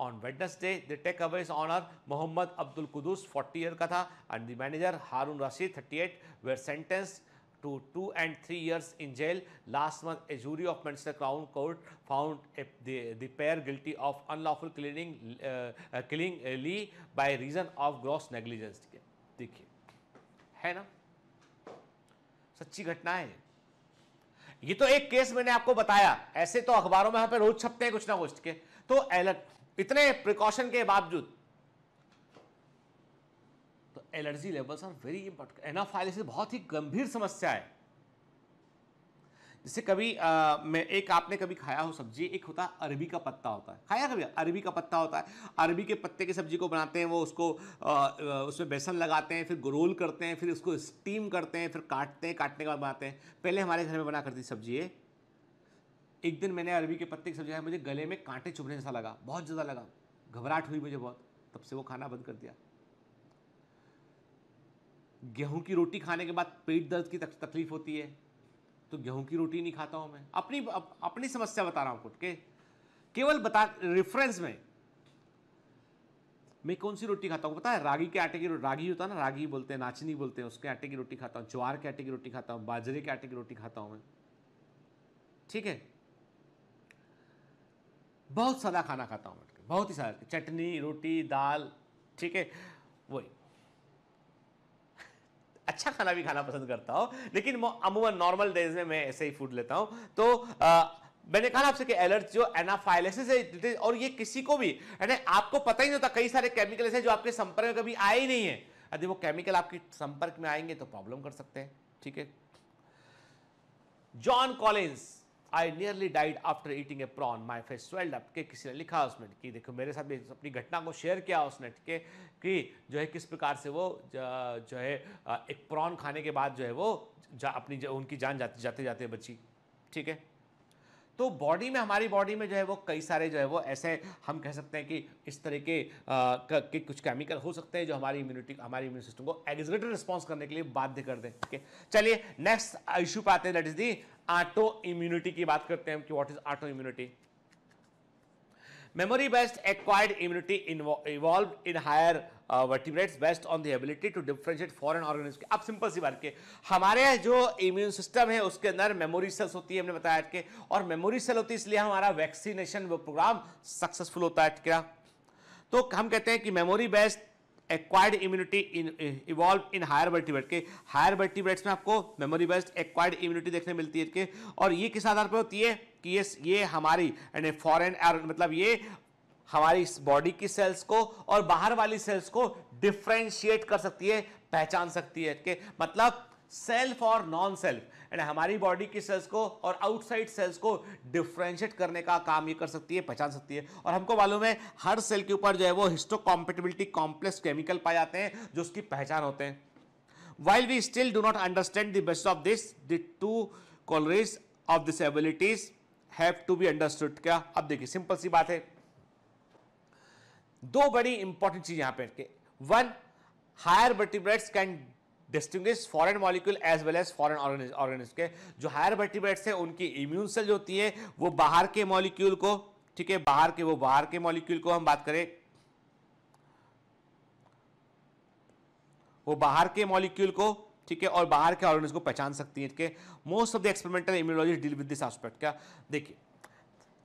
A: On Wednesday the takeaways owner Mohammed Abdul Kudus 40 year का था and the manager Harun Rashid 38 at were sentence to two and three years in jail last month a jury of Manchester crown court found their guilty of unlawful killing killing Lee by reason of gross negligence देखिए है ना सच्ची घटना है ये तो एक case मैंने आपको बताया ऐसे तो अखबारों में यहां पे रोज छपते हैं कुछ ना कुछ के तो अलर्ट इतने प्रिकॉशन के बावजूद तो allergy levels are very important anaphylaxis बहुत ही गंभीर समस्या है जैसे कभी आ, मैं एक आपने कभी खाया हो सब्जी एक होता है अरबी का पत्ता होता है खाया कभी अरबी का पत्ता होता है अरबी के पत्ते की सब्जी को बनाते हैं वो उसको आ, उसमें बेसन लगाते हैं फिर रोल करते हैं फिर उसको स्टीम करते हैं फिर काटते हैं काटने के बाद बनाते हैं पहले हमारे घर में बना करती सब्जी है एक दिन मैंने अरबी के पत्ते की सब्जी खाई मुझे गले में कांटे चुभने जैसा लगा बहुत ज़्यादा लगा घबराहट हुई मुझे बहुत तब से वो खाना बंद कर दिया गेहूं की रोटी खाने के बाद पेट दर्द की तकलीफ होती है तो गेहूं की रोटी नहीं खाता हूं मैं अपनी अप, अपनी समस्या बता रहा हूं खुद के केवल बता रेफरेंस में मैं कौन सी रोटी खाता हूँ पता है रागी के आटे की रोटी रागी होता है ना रागी बोलते हैं नाचनी बोलते हैं उसके आटे की रोटी खाता हूँ ज्वार के आटे की रोटी खाता हूँ बाजरे के आटे की रोटी खाता हूँ मैं ठीक है बहुत सादा खाना खाता हूँ बहुत ही सादा चटनी रोटी दाल ठीक है वही अच्छा खाना भी खाना पसंद करता हूँ लेकिन अमूमन नॉर्मल डेज में मैं ऐसे ही फूड लेता हूँ तो आ, मैंने कहा आपसे कि एलर्जी जो एनाफाइलेसिस है और ये किसी को भी यानी आपको पता ही नहीं होता कई सारे केमिकल ऐसे जो आपके संपर्क में कभी आए ही नहीं है यदि वो केमिकल आपके संपर्क में आएंगे तो प्रॉब्लम कर सकते हैं ठीक है John Collins I nearly died after eating a prawn my face swelled up के किसी ने लिखा उसने कि देखो मेरे साथ भी अपनी घटना को शेयर किया उसने ठीक है कि जो है किस प्रकार से वो जो है एक प्रॉन खाने के बाद जो है वो जा, अपनी जा, उनकी जान जाती जाते जाते बची ठीक है तो बॉडी में हमारी बॉडी में जो है वो कई सारे जो है वो ऐसे हम कह सकते हैं कि इस तरह के, के कुछ केमिकल हो सकते हैं जो हमारी इम्यूनिटी हमारी इम्यून सिस्टम को एग्जरेटेड रिस्पॉन्स करने के लिए बाध्य कर दें ठीक है चलिए नेक्स्ट इश्यू पाते हैं that is the auto immunity की बात करते हैं हम कि what is auto immunity memory based acquired immunity involve in higher vertebrates based on the ability to differentiate foreign organism अब सिंपल सी बात के हमारे जो इम्यून सिस्टम है उसके अंदर मेमोरी सेल्स होती है हमने बताया के और मेमोरी सेल होती है इसलिए हमारा वैक्सीनेशन प्रोग्राम सक्सेसफुल होता है क्या तो हम कहते हैं कि memory based acquired immunity in evolve in higher vertebrate के हायर वर्टिब्रेट्स में आपको मेमोरी बेस्ड एक्वायर्ड इम्यूनिटी देखने मिलती है के और ये किस आधार पर होती है कि ये ये हमारी यानी फॉरेन मतलब ये हमारी इस बॉडी की सेल्स को और बाहर वाली सेल्स को डिफ्रेंशिएट कर सकती है पहचान सकती है कि मतलब सेल्फ और नॉन सेल्फ एंड हमारी बॉडी की सेल्स को और आउटसाइड सेल्स को डिफ्रेंशिएट करने का काम ये कर सकती है पहचान सकती है और हमको मालूम है हर सेल के ऊपर जो है वो कॉम्पेटिबिलिटी कॉम्प्लेक्स केमिकल पाए जाते हैं जो उसकी पहचान होते हैं while we still do not understand the best of this the two corollaries of this abilities have to be understood क्या अब देखिए सिंपल सी बात है दो बड़ी इंपॉर्टेंट चीज यहां पर one higher vertebrates can distinguish foreign molecule as well as foreign organism के जो हायर वर्टिब्रेट्स हैं उनकी इम्यून सेल जो होती है वो बाहर के मॉलिक्यूल को ठीक है बाहर के वो बाहर के मॉलिक्यूल को हम बात करें वो बाहर के मॉलिक्यूल को ठीक है और बाहर के ऑर्गेनिज को पहचान सकती है ठीक है most of the experimental immunology deal with this aspect क्या देखिए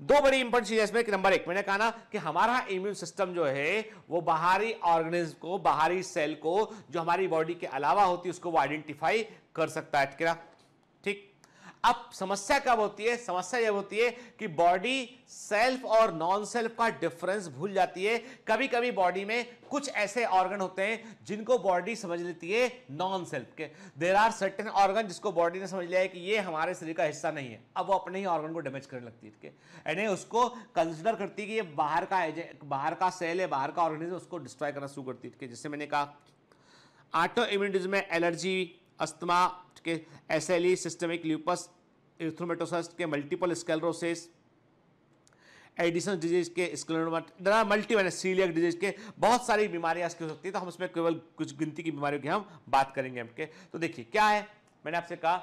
A: दो बड़ी इंपॉर्टेंट चीजें इसमें कि नंबर एक मैंने कहा ना कि हमारा इम्यून सिस्टम जो है वो बाहरी ऑर्गेनिज्म को बाहरी सेल को जो हमारी बॉडी के अलावा होती है उसको वो आइडेंटिफाई कर सकता है ठीक है अब समस्या कब होती है समस्या यह होती है कि बॉडी सेल्फ और नॉन सेल्फ का डिफरेंस भूल जाती है कभी कभी बॉडी में कुछ ऐसे ऑर्गन होते हैं जिनको बॉडी समझ लेती है नॉन सेल्फ के देर आर सर्टेन ऑर्गन जिसको बॉडी ने समझ लिया है कि ये हमारे शरीर का हिस्सा नहीं है अब वो अपने ही ऑर्गन को डैमेज करने लगती है यानी उसको कंसिडर करती है कि ये बाहर का बाहर का सेल है बाहर का ऑर्गेनिज्म उसको डिस्ट्रॉय करना शुरू करती है जिससे मैंने कहा ऑटो इम्यूनिटीज में एलर्जी अस्थमा के S L E systemic lupus erythematosus के मल्टीपल स्केलरोसिस एडिसन डिजीज के स्कलर मल्टी मैंने सीलियक डिजीज के बहुत सारी बीमारियां इसकी हो सकती है तो हम इसमें केवल कुछ गिनती की बीमारियों की हम बात करेंगे हमके तो देखिए क्या है मैंने आपसे कहा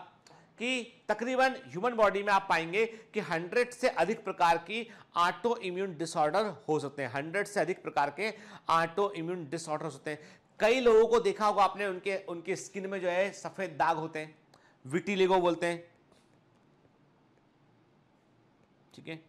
A: कि तकरीबन ह्यूमन बॉडी में आप पाएंगे कि हंड्रेड से अधिक प्रकार की ऑटो इम्यून डिसऑर्डर हो सकते हैं हंड्रेड से अधिक प्रकार के ऑटो इम्यून डिसऑर्डर हो सकते हैं कई लोगों को देखा होगा आपने उनके उनके स्किन में जो है सफ़ेद दाग होते हैं लेगो बोलते हैं ठीक है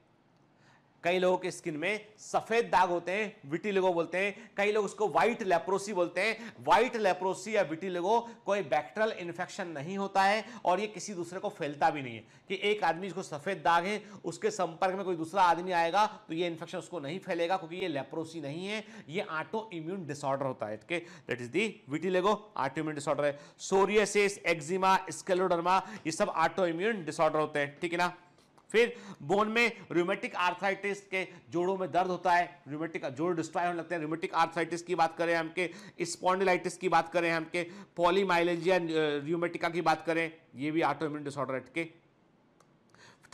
A: कई लोगों के स्किन में सफेद दाग होते हैं विटिलिगो बोलते हैं कई लोग उसको व्हाइट लेप्रोसी बोलते हैं व्हाइट लेप्रोसी या विटिलिगो कोई बैक्टेरियल इन्फेक्शन नहीं होता है और ये किसी दूसरे को फैलता भी नहीं है कि एक आदमी जिसको सफेद दाग है उसके संपर्क में कोई दूसरा आदमी आएगा तो ये इन्फेक्शन उसको नहीं फैलेगा क्योंकि ये लेप्रोसी नहीं है ये ऑटो इम्यून डिसऑर्डर होता है that is the vitiligo auto immune disorder है सोरियसिस एक्जिमा स्केलोडर्मा ये सब ऑटो इम्यून डिसऑर्डर होते हैं ठीक है ना फिर बोन में रोमेटिक आर्थराइटिस के जोड़ों में दर्द होता है रोमेटिक जोड़ डिस्ट्रॉय होने लगते हैं रोमेटिक आर्थराइटिस की बात करें हम के स्पॉन्डिलाइटिस की बात करें हम के पॉलीमाइलेजिया रोमेटिका uh, की बात करें ये भी ऑटोइम्यून डिसऑर्डर के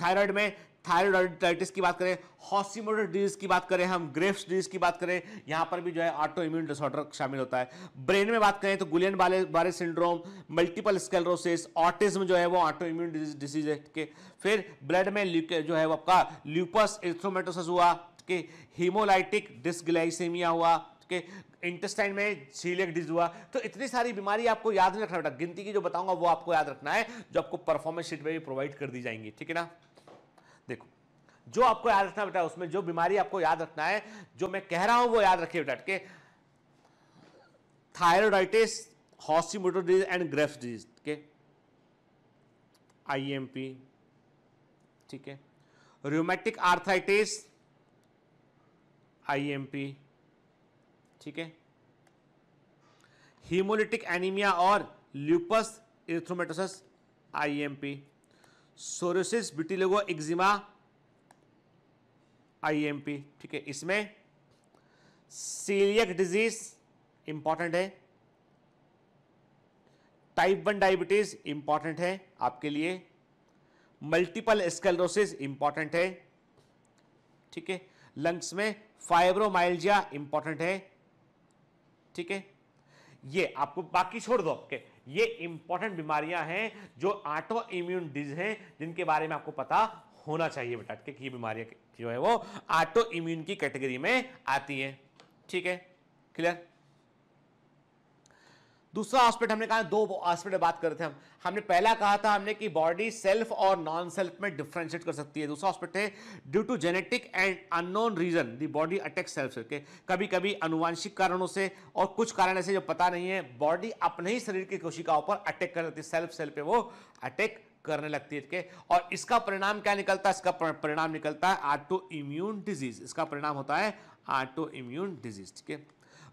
A: थायराइड में थायराइड की बात करें हॉसीमोटर डिजीज की बात करें हम ग्रेफ्स डिजीज की बात करें यहाँ पर भी जो है ऑटो इम्यून डिसऑर्डर शामिल होता है ब्रेन में बात करें तो गुलियन बाले बारे सिंड्रोम मल्टीपल स्केलरोसिस ऑटिज्म जो है वो ऑटो इम्यून डिजीज के फिर ब्लड में जो है वो आपका ल्यूपस एथ्रोमेटोसिस हुआ है हीमोलाइटिक डिस्ग्लाइसेमिया हुआ है इंटेस्टाइन में सीलियक डिज हुआ तो इतनी सारी बीमारी आपको याद नहीं रखना बेटा गिनती की जो बताऊंगा वो आपको याद रखना है जो आपको परफॉर्मेंस शीट में भी प्रोवाइड कर दी जाएंगी ठीक है ना जो आपको याद रखना बेटा उसमें जो बीमारी आपको याद रखना है जो मैं कह रहा हूं वो याद रखिए बेटा के thyroiditis Hashimoto disease and Graves disease के आईएमपी ठीक है रोमेटिक आर्थराइटिस आईएमपी ठीक है हीमोलिटिक एनीमिया और lupus M IMP psoriasis vitiligo eczema IMP e ठीक है इसमें सीलियक डिजीज इंपॉर्टेंट है टाइप वन डायबिटीज इंपॉर्टेंट है आपके लिए मल्टीपल स्केलोसिस इंपॉर्टेंट है ठीक है लंग्स में फाइब्रोमाइल्जिया इंपॉर्टेंट है ठीक है ये आपको बाकी छोड़ दो के ये इंपॉर्टेंट बीमारियां हैं जो ऑटो इम्यून डिज हैं जिनके बारे में आपको पता होना चाहिए बेटा कि ये बीमारियाँ जो है वो ऑटो इम्यून की कैटेगरी में आती है ठीक है क्लियर दूसरा हॉस्पिटल हमने कहा दो हॉस्पिटल बात कर रहे थे हम हमने पहला कहा था हमने कि बॉडी सेल्फ और नॉन सेल्फ में डिफ्रेंशिएट कर सकती है दूसरा हॉस्पिटल है due to genetic and unknown reason the body attack self के कभी कभी अनुवांशिक कारणों से और कुछ कारण ऐसे जो पता नहीं है बॉडी अपने ही शरीर की कोशिकाओं पर अटैक कर देती है सेल्फ सेल्फ पे वो अटैक करने लगती है और इसका परिणाम क्या निकलता है इसका परिणाम निकलता है ऑटो इम्यून डिजीज इसका परिणाम होता है ऑटो इम्यून डिजीज ठीक है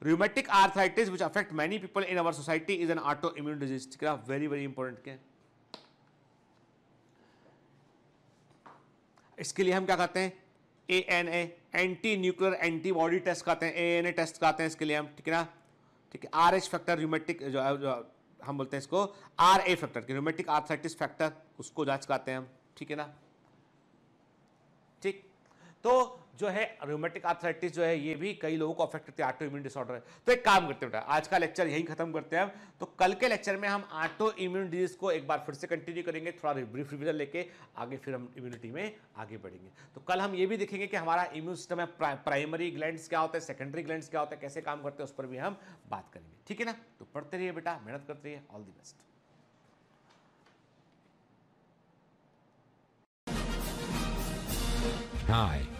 A: rheumatic arthritis which affect many people in our society is an autoimmune disease ठीक है वेरी वेरी इंपॉर्टेंट के इसके लिए हम क्या कहते हैं A N A anti nuclear antibody test कहते हैं ए एन ए टेस्ट कहते हैं इसके लिए हम ठीक है ना ठीक है आर एच फैक्टर र्यूमेटिक हम बोलते हैं इसको आर ए फैक्टर की रोमेटिक आर्थराइटिस फैक्टर उसको जांच कराते हैं हम ठीक है ना ठीक तो जो है रोमेटिक आर्थराइटिस जो है ये भी कई लोगों को अफेक्ट करती है ऑटो इम्यून डिसऑर्डर है तो एक काम करते हैं बेटा आज का लेक्चर यहीं खत्म करते हैं तो कल के लेक्चर में हम ऑटो इम्यून डिजीज को एक बार फिर से कंटिन्यू करेंगे थोड़ा ब्रीफ रिविजन लेके आगे फिर हम इम्यूनिटी में आगे बढ़ेंगे तो कल हम ये भी देखेंगे कि हमारा इम्यून सिस्टम है प्राइमरी ग्लैंड क्या होता है सेकेंडरी ग्लैंड क्या होता है कैसे काम करते हैं उस पर भी हम बात करेंगे ठीक है ना तो पढ़ते रहिए बेटा मेहनत करते रहिए all the best Hi.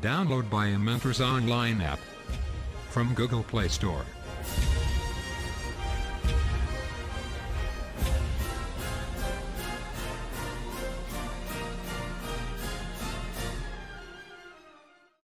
A: Download by a Mentors Online app from Google Play Store.